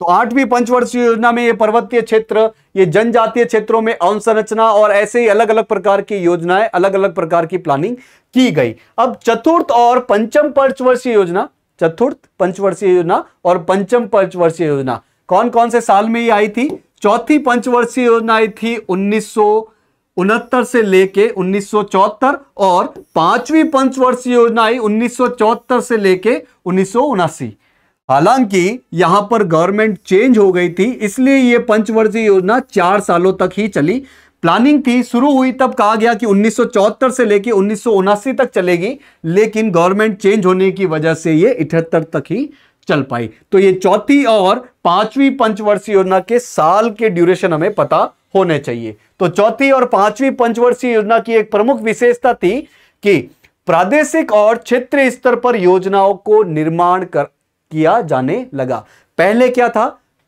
तो आठवीं पंचवर्षीय योजना में ये पर्वतीय क्षेत्र ये जनजातीय क्षेत्रों में अवसंरचना और ऐसे ही अलग अलग प्रकार की योजनाएं अलग अलग प्रकार की प्लानिंग की गई अब चतुर्थ और पंचम पंचवर्षीय योजना चतुर्थ पंचवर्षीय योजना और पंचम पंचवर्षीय योजना कौन कौन से साल में ये आई थी चौथी पंचवर्षीय योजना आई थी उन्नीस उनहत्तर से लेके 1974 और पांचवी पंचवर्षीय योजना आई उन्नीस से लेके उन्नीस हालांकि यहां पर गवर्नमेंट चेंज हो गई थी इसलिए ये पंचवर्षीय योजना चार सालों तक ही चली प्लानिंग थी शुरू हुई तब कहा गया कि उन्नीस से लेके उन्नीस तक चलेगी लेकिन गवर्नमेंट चेंज होने की वजह से ये इठहत्तर तक ही चल पाई तो ये चौथी और पांचवी पंचवर्षीय योजना के साल के ड्यूरेशन हमें पता होने चाहिए तो चौथी और पांचवी पंचवर्षीय योजना की एक प्रमुख विशेषता थी कि प्रादेशिक और क्षेत्रीय स्तर पर योजनाओं को निर्माण कर किया जाने लगा पहले क्या था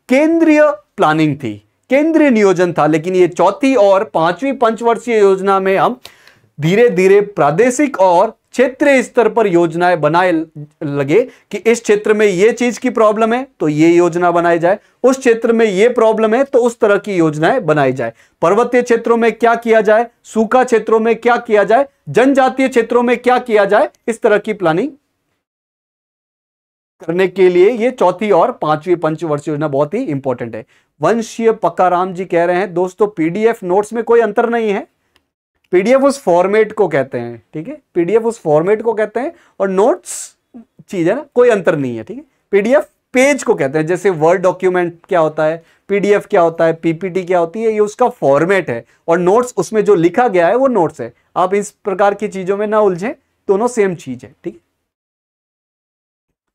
केंद्रीय प्लानिंग थी केंद्रीय नियोजन था लेकिन ये चौथी और पांचवी पंचवर्षीय योजना में हम धीरे धीरे प्रादेशिक और क्षेत्रीय स्तर पर योजनाएं बनाए लगे कि इस क्षेत्र में ये चीज की प्रॉब्लम है तो ये योजना बनाई जाए उस क्षेत्र में ये प्रॉब्लम है तो उस तरह की योजनाएं बनाई जाए पर्वतीय क्षेत्रों में क्या किया जाए सूखा क्षेत्रों में क्या किया जाए जनजातीय क्षेत्रों में क्या किया जाए इस तरह की प्लानिंग करने के लिए ये चौथी और पांचवी पंचवर्षीय योजना बहुत ही इंपॉर्टेंट है वंशीय पक्का जी कह रहे हैं दोस्तों पीडीएफ नोट्स में कोई अंतर नहीं है पीडीएफ उस फॉर्मेट को कहते हैं ठीक है पीडीएफ उस फॉर्मेट को कहते हैं और नोट्स चीज है ना कोई अंतर नहीं है ठीक है पीडीएफ पेज को कहते हैं जैसे वर्ड डॉक्यूमेंट क्या होता है पीडीएफ क्या होता है पीपीटी क्या होती है ये उसका फॉर्मेट है और नोट्स उसमें जो लिखा गया है वो नोट्स है आप इस प्रकार की चीजों में ना उलझे दोनों सेम चीज है ठीक है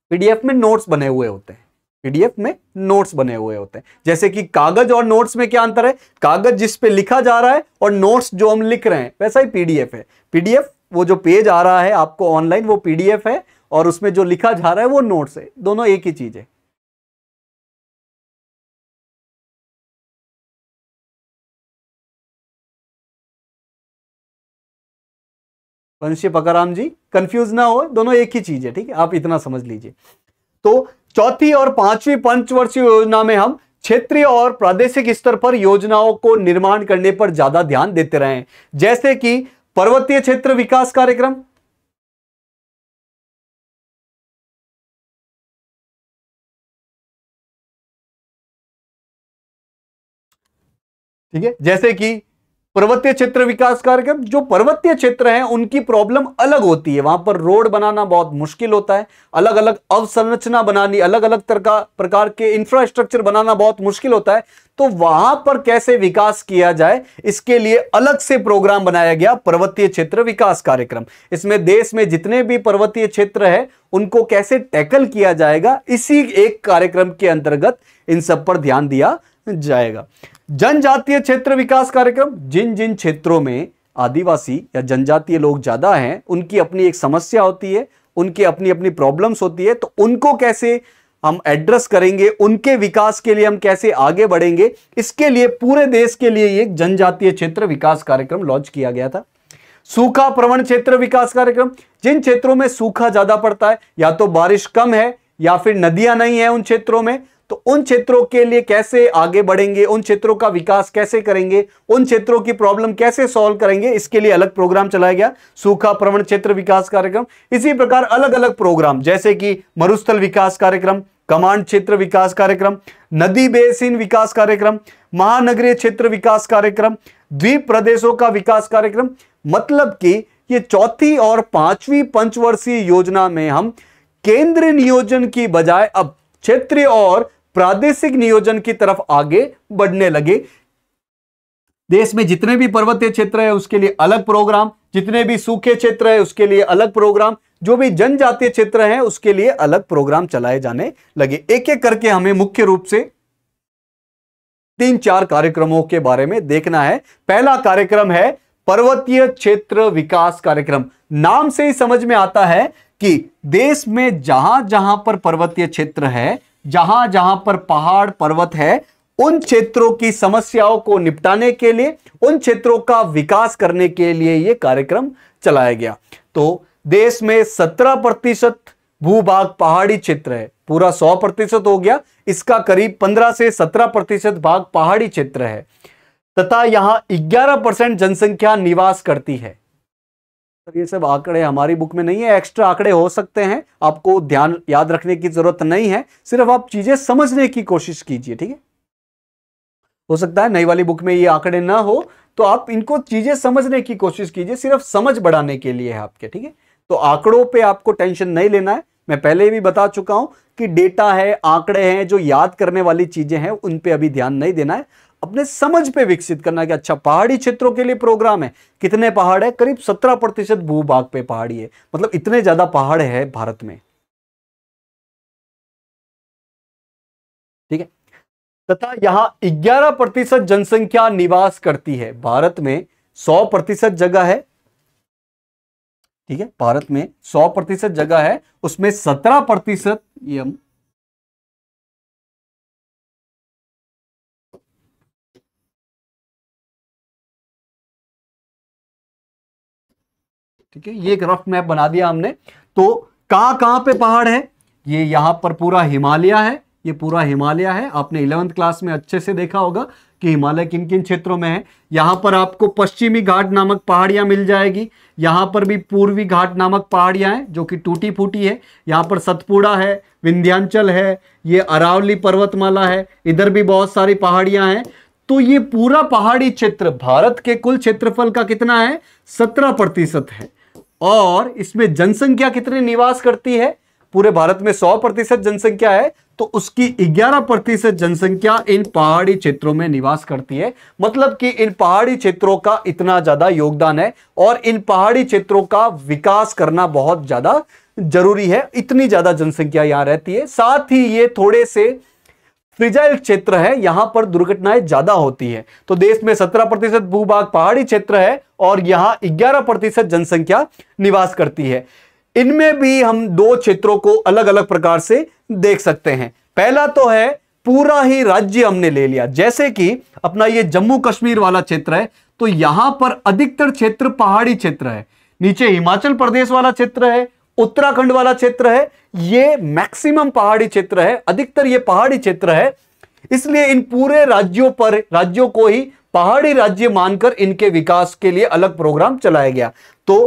पीडीएफ में नोट्स बने हुए होते हैं पीडीएफ में नोट्स बने हुए होते हैं जैसे कि कागज और नोट्स में क्या अंतर है कागज जिस पे लिखा जा रहा है और नोट्स जो हम लिख रहे हैं वैसा ही पीडीएफ है पीडीएफ वो जो पेज आ रहा है आपको ऑनलाइन वो पीडीएफ है और उसमें जो लिखा जा रहा है वो नोट्स है दोनों एक ही चीज है वंशी पकाराम जी कंफ्यूज ना हो दोनों एक ही चीज है ठीक है आप इतना समझ लीजिए तो चौथी और पांचवी पंचवर्षीय योजना में हम क्षेत्रीय और प्रादेशिक स्तर पर योजनाओं को निर्माण करने पर ज्यादा ध्यान देते रहे जैसे कि पर्वतीय क्षेत्र विकास कार्यक्रम ठीक है जैसे कि पर्वतीय क्षेत्र विकास कार्यक्रम जो पर्वतीय क्षेत्र हैं उनकी प्रॉब्लम अलग होती है वहां पर रोड बनाना बहुत मुश्किल होता है अलग अलग अवसंरचना बनानी अलग अलग प्रकार के इंफ्रास्ट्रक्चर बनाना बहुत मुश्किल होता है तो वहां पर कैसे विकास किया जाए इसके लिए अलग से प्रोग्राम बनाया गया पर्वतीय क्षेत्र विकास कार्यक्रम इसमें देश में जितने भी पर्वतीय क्षेत्र है उनको कैसे टैकल किया जाएगा इसी एक कार्यक्रम के अंतर्गत इन सब पर ध्यान दिया जाएगा जनजातीय क्षेत्र विकास कार्यक्रम जिन जिन क्षेत्रों में आदिवासी या जनजातीय लोग ज़्यादा हैं उनकी अपनी एक समस्या होती है उनकी अपनी अपनी प्रॉब्लम्स होती है तो उनको कैसे हम एड्रेस करेंगे उनके विकास के लिए हम कैसे आगे बढ़ेंगे इसके लिए पूरे देश के लिए एक जनजातीय क्षेत्र विकास कार्यक्रम लॉन्च किया गया था सूखा प्रवण क्षेत्र विकास कार्यक्रम जिन क्षेत्रों में सूखा ज़्यादा पड़ता है या तो बारिश कम है या फिर नदियां नहीं है उन क्षेत्रों में तो उन क्षेत्रों के लिए कैसे आगे बढ़ेंगे उन क्षेत्रों का विकास कैसे करेंगे उन क्षेत्रों की प्रॉब्लम कैसे सॉल्व करेंगे इसके लिए अलग प्रोग्राम चलाया गया सूखा प्रवण क्षेत्र विकास कार्यक्रम इसी प्रकार अलग अलग प्रोग्राम जैसे कि मरुस्थल विकास कार्यक्रम कमांड क्षेत्र विकास कार्यक्रम नदी बेसिन विकास कार्यक्रम महानगरीय क्षेत्र विकास कार्यक्रम द्वीप प्रदेशों का विकास कार्यक्रम मतलब कि ये चौथी और पांचवी पंचवर्षीय योजना में हम केंद्र नियोजन की बजाय अब क्षेत्रीय और प्रादेशिक नियोजन की तरफ आगे बढ़ने लगे देश में जितने भी पर्वतीय क्षेत्र है उसके लिए अलग प्रोग्राम जितने भी सूखे क्षेत्र है उसके लिए अलग प्रोग्राम जो भी जनजातीय क्षेत्र है उसके लिए अलग प्रोग्राम चलाए जाने लगे एक एक करके हमें मुख्य रूप से तीन चार कार्यक्रमों के बारे में देखना है पहला कार्यक्रम है पर्वतीय क्षेत्र विकास कार्यक्रम नाम से ही समझ में आता है कि देश में जहां जहां पर पर्वतीय क्षेत्र है जहां जहां पर पहाड़ पर्वत है उन क्षेत्रों की समस्याओं को निपटाने के लिए उन क्षेत्रों का विकास करने के लिए यह कार्यक्रम चलाया गया तो देश में सत्रह प्रतिशत भूभाग पहाड़ी क्षेत्र है पूरा सौ प्रतिशत हो गया इसका करीब पंद्रह से सत्रह प्रतिशत भाग पहाड़ी क्षेत्र है तथा यहां ग्यारह परसेंट जनसंख्या निवास करती है सर ये सब आंकड़े हमारी बुक में नहीं है एक्स्ट्रा आंकड़े हो सकते हैं आपको ध्यान याद रखने की जरूरत नहीं है सिर्फ आप चीजें समझने की कोशिश कीजिए ठीक है हो सकता है नई वाली बुक में ये आंकड़े ना हो तो आप इनको चीजें समझने की कोशिश कीजिए सिर्फ समझ बढ़ाने के लिए है आपके ठीक है तो आंकड़ों पे आपको टेंशन नहीं लेना है मैं पहले भी बता चुका हूं कि डेटा है आंकड़े हैं जो याद करने वाली चीजें हैं उन पे अभी ध्यान नहीं देना है अपने समझ पे विकसित करना कि अच्छा पहाड़ी क्षेत्रों के लिए प्रोग्राम है कितने पहाड़ है करीब सत्रह प्रतिशत भूभाग पे पहाड़ी है मतलब इतने ज्यादा पहाड़ है भारत में ठीक है तथा यहां ग्यारह प्रतिशत जनसंख्या निवास करती है भारत में सौ प्रतिशत जगह है ठीक है भारत में सौ प्रतिशत जगह है उसमें सत्रह प्रतिशत ये ठीक है ये एक रफ मैप बना दिया हमने तो कहां कहां पे पहाड़ है ये यहां पर पूरा हिमालय है ये पूरा हिमालय है आपने इलेवंथ क्लास में अच्छे से देखा होगा कि हिमालय किन किन क्षेत्रों में है यहां पर आपको पश्चिमी घाट नामक पहाड़ियां मिल जाएगी यहां पर भी पूर्वी घाट नामक पहाड़ियां हैं जो कि टूटी फूटी है यहां पर सतपुड़ा है विंध्यांचल है ये अरावली पर्वतमाला है इधर भी बहुत सारी पहाड़ियां हैं तो ये पूरा पहाड़ी क्षेत्र भारत के कुल क्षेत्रफल का कितना है सत्रह प्रतिशत है और इसमें जनसंख्या कितनी निवास करती है पूरे भारत में 100 प्रतिशत जनसंख्या है तो उसकी 11 प्रतिशत जनसंख्या इन पहाड़ी क्षेत्रों में निवास करती है मतलब कि इन पहाड़ी क्षेत्रों का इतना ज्यादा योगदान है और इन पहाड़ी क्षेत्रों का विकास करना बहुत ज्यादा जरूरी है इतनी ज्यादा जनसंख्या यहां रहती है साथ ही ये थोड़े से फ्रिजाइल क्षेत्र है यहां पर दुर्घटनाएं ज्यादा होती है तो देश में 17 प्रतिशत भूभाग पहाड़ी क्षेत्र है और यहां 11 प्रतिशत जनसंख्या निवास करती है इनमें भी हम दो क्षेत्रों को अलग अलग प्रकार से देख सकते हैं पहला तो है पूरा ही राज्य हमने ले लिया जैसे कि अपना ये जम्मू कश्मीर वाला क्षेत्र है तो यहां पर अधिकतर क्षेत्र पहाड़ी क्षेत्र है नीचे हिमाचल प्रदेश वाला क्षेत्र है उत्तराखंड वाला क्षेत्र है ये मैक्सिमम पहाड़ी क्षेत्र है अधिकतर ये पहाड़ी क्षेत्र है इसलिए इन पूरे राज्यों पर राज्यों को ही पहाड़ी राज्य मानकर इनके विकास के लिए अलग प्रोग्राम चलाया गया तो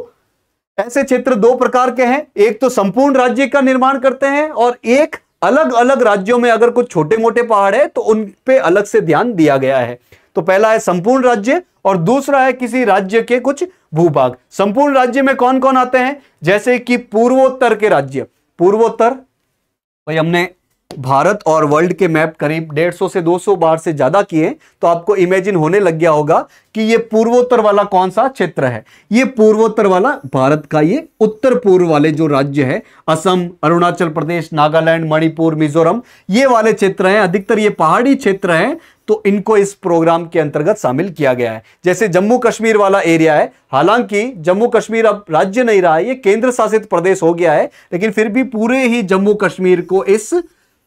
ऐसे क्षेत्र दो प्रकार के हैं एक तो संपूर्ण राज्य का निर्माण करते हैं और एक अलग अलग राज्यों में अगर कुछ छोटे मोटे पहाड़ है तो उन अलग से ध्यान दिया गया है तो पहला है संपूर्ण राज्य और दूसरा है किसी राज्य के कुछ भूभाग संपूर्ण राज्य में कौन कौन आते हैं जैसे कि पूर्वोत्तर के राज्य पूर्वोत्तर भाई हमने भारत और वर्ल्ड के मैप करीब 150 से 200 बार से ज्यादा किए तो आपको इमेजिन होने लग गया होगा कि ये पूर्वोत्तर वाला कौन सा क्षेत्र है ये पूर्वोत्तर वाला भारत का ये उत्तर पूर्व वाले जो राज्य है असम अरुणाचल प्रदेश नागालैंड मणिपुर मिजोरम ये वाले क्षेत्र हैं अधिकतर ये पहाड़ी क्षेत्र हैं तो इनको इस प्रोग्राम के अंतर्गत शामिल किया गया है जैसे जम्मू कश्मीर वाला एरिया है हालांकि जम्मू कश्मीर अब राज्य नहीं रहा यह केंद्र शासित प्रदेश हो गया है लेकिन फिर भी पूरे ही जम्मू कश्मीर को इस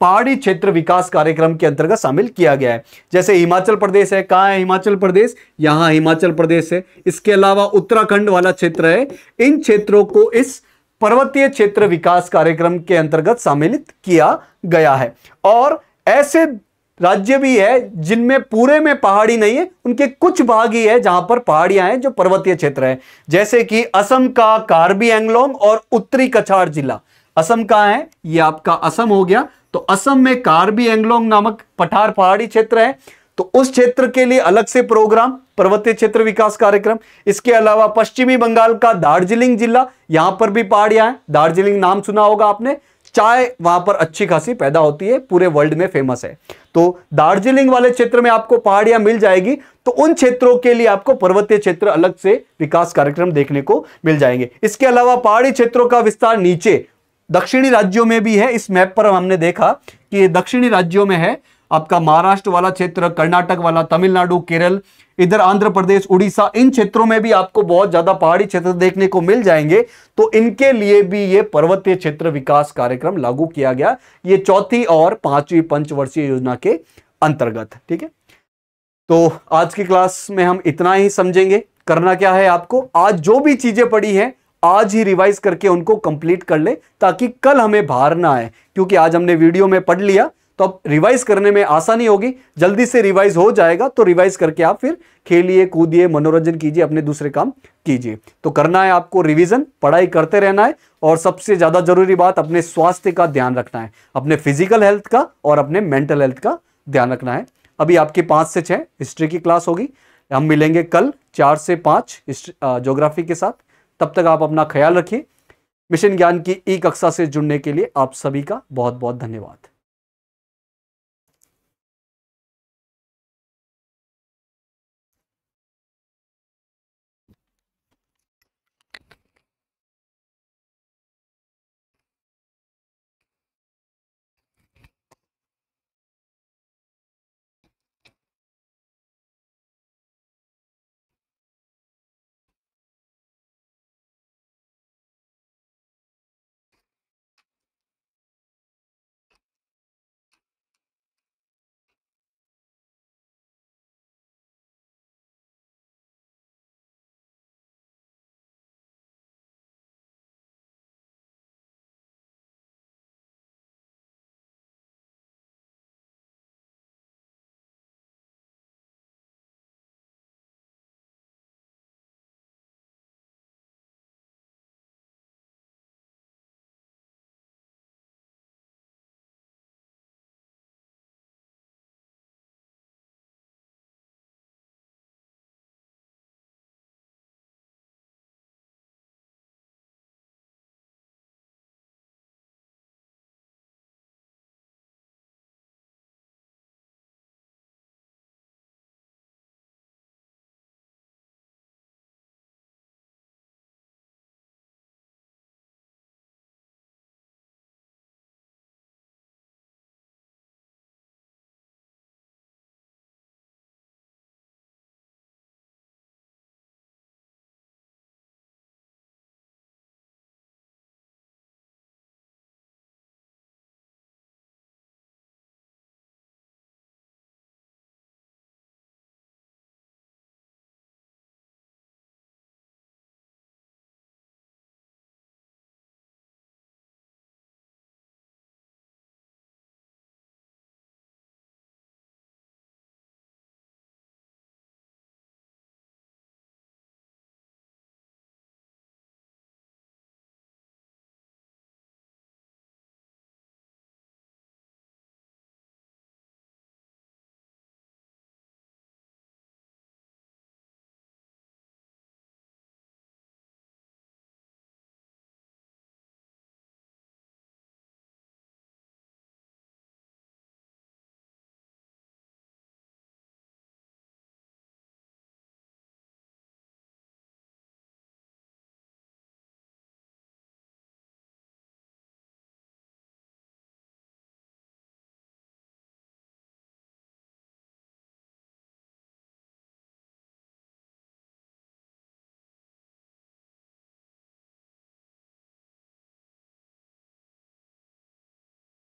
पहाड़ी क्षेत्र विकास कार्यक्रम के अंतर्गत शामिल किया गया है जैसे हिमाचल प्रदेश है कहाँ है हिमाचल प्रदेश यहाँ हिमाचल प्रदेश है इसके अलावा उत्तराखंड वाला क्षेत्र है इन क्षेत्रों को इस पर्वतीय क्षेत्र विकास कार्यक्रम के अंतर्गत सम्मिलित किया गया है और ऐसे राज्य भी है जिनमें पूरे में पहाड़ी नहीं है उनके कुछ भाग ही है जहां पर पहाड़ियां हैं जो पर्वतीय क्षेत्र है जैसे कि असम का कार्बी एंगलोंग और उत्तरी कछाड़ जिला असम का है ये आपका असम हो गया तो असम में कार्बी एंगलोंग नामक पठार पहाड़ी क्षेत्र है तो उस क्षेत्र के लिए अलग से प्रोग्राम पर्वतीय क्षेत्र विकास कार्यक्रम इसके अलावा पश्चिमी बंगाल का दार्जिलिंग जिला यहां पर भी पहाड़ियां हैं दार्जिलिंग नाम सुना होगा आपने चाय वहां पर अच्छी खासी पैदा होती है पूरे वर्ल्ड में फेमस है तो दार्जिलिंग वाले क्षेत्र में आपको पहाड़ियां मिल जाएगी तो उन क्षेत्रों के लिए आपको पर्वतीय क्षेत्र अलग से विकास कार्यक्रम देखने को मिल जाएंगे इसके अलावा पहाड़ी क्षेत्रों का विस्तार नीचे दक्षिणी राज्यों में भी है इस मैप पर हमने देखा कि दक्षिणी राज्यों में है आपका महाराष्ट्र वाला क्षेत्र कर्नाटक वाला तमिलनाडु केरल इधर आंध्र प्रदेश उड़ीसा इन क्षेत्रों में भी आपको बहुत ज्यादा पहाड़ी क्षेत्र देखने को मिल जाएंगे तो इनके लिए भी ये पर्वतीय क्षेत्र विकास कार्यक्रम लागू किया गया ये चौथी और पांचवी पंचवर्षीय योजना के अंतर्गत ठीक है तो आज की क्लास में हम इतना ही समझेंगे करना क्या है आपको आज जो भी चीजें पड़ी है आज ही रिवाइज करके उनको कंप्लीट कर ले ताकि कल हमें भार ना आए क्योंकि आज हमने वीडियो में पढ़ लिया तो अब रिवाइज करने में आसानी होगी जल्दी से रिवाइज हो जाएगा तो रिवाइज करके आप फिर खेलिए कूदिए मनोरंजन कीजिए अपने दूसरे काम कीजिए तो करना है आपको रिवीजन पढ़ाई करते रहना है और सबसे ज़्यादा जरूरी बात अपने स्वास्थ्य का ध्यान रखना है अपने फिजिकल हेल्थ का और अपने मेंटल हेल्थ का ध्यान रखना है अभी आपकी पाँच से छह हिस्ट्री की क्लास होगी हम मिलेंगे कल चार से पांच ज्योग्राफी के साथ तब तक आप अपना ख्याल रखिए मिशन ज्ञान की ई कक्षा से जुड़ने के लिए आप सभी का बहुत बहुत धन्यवाद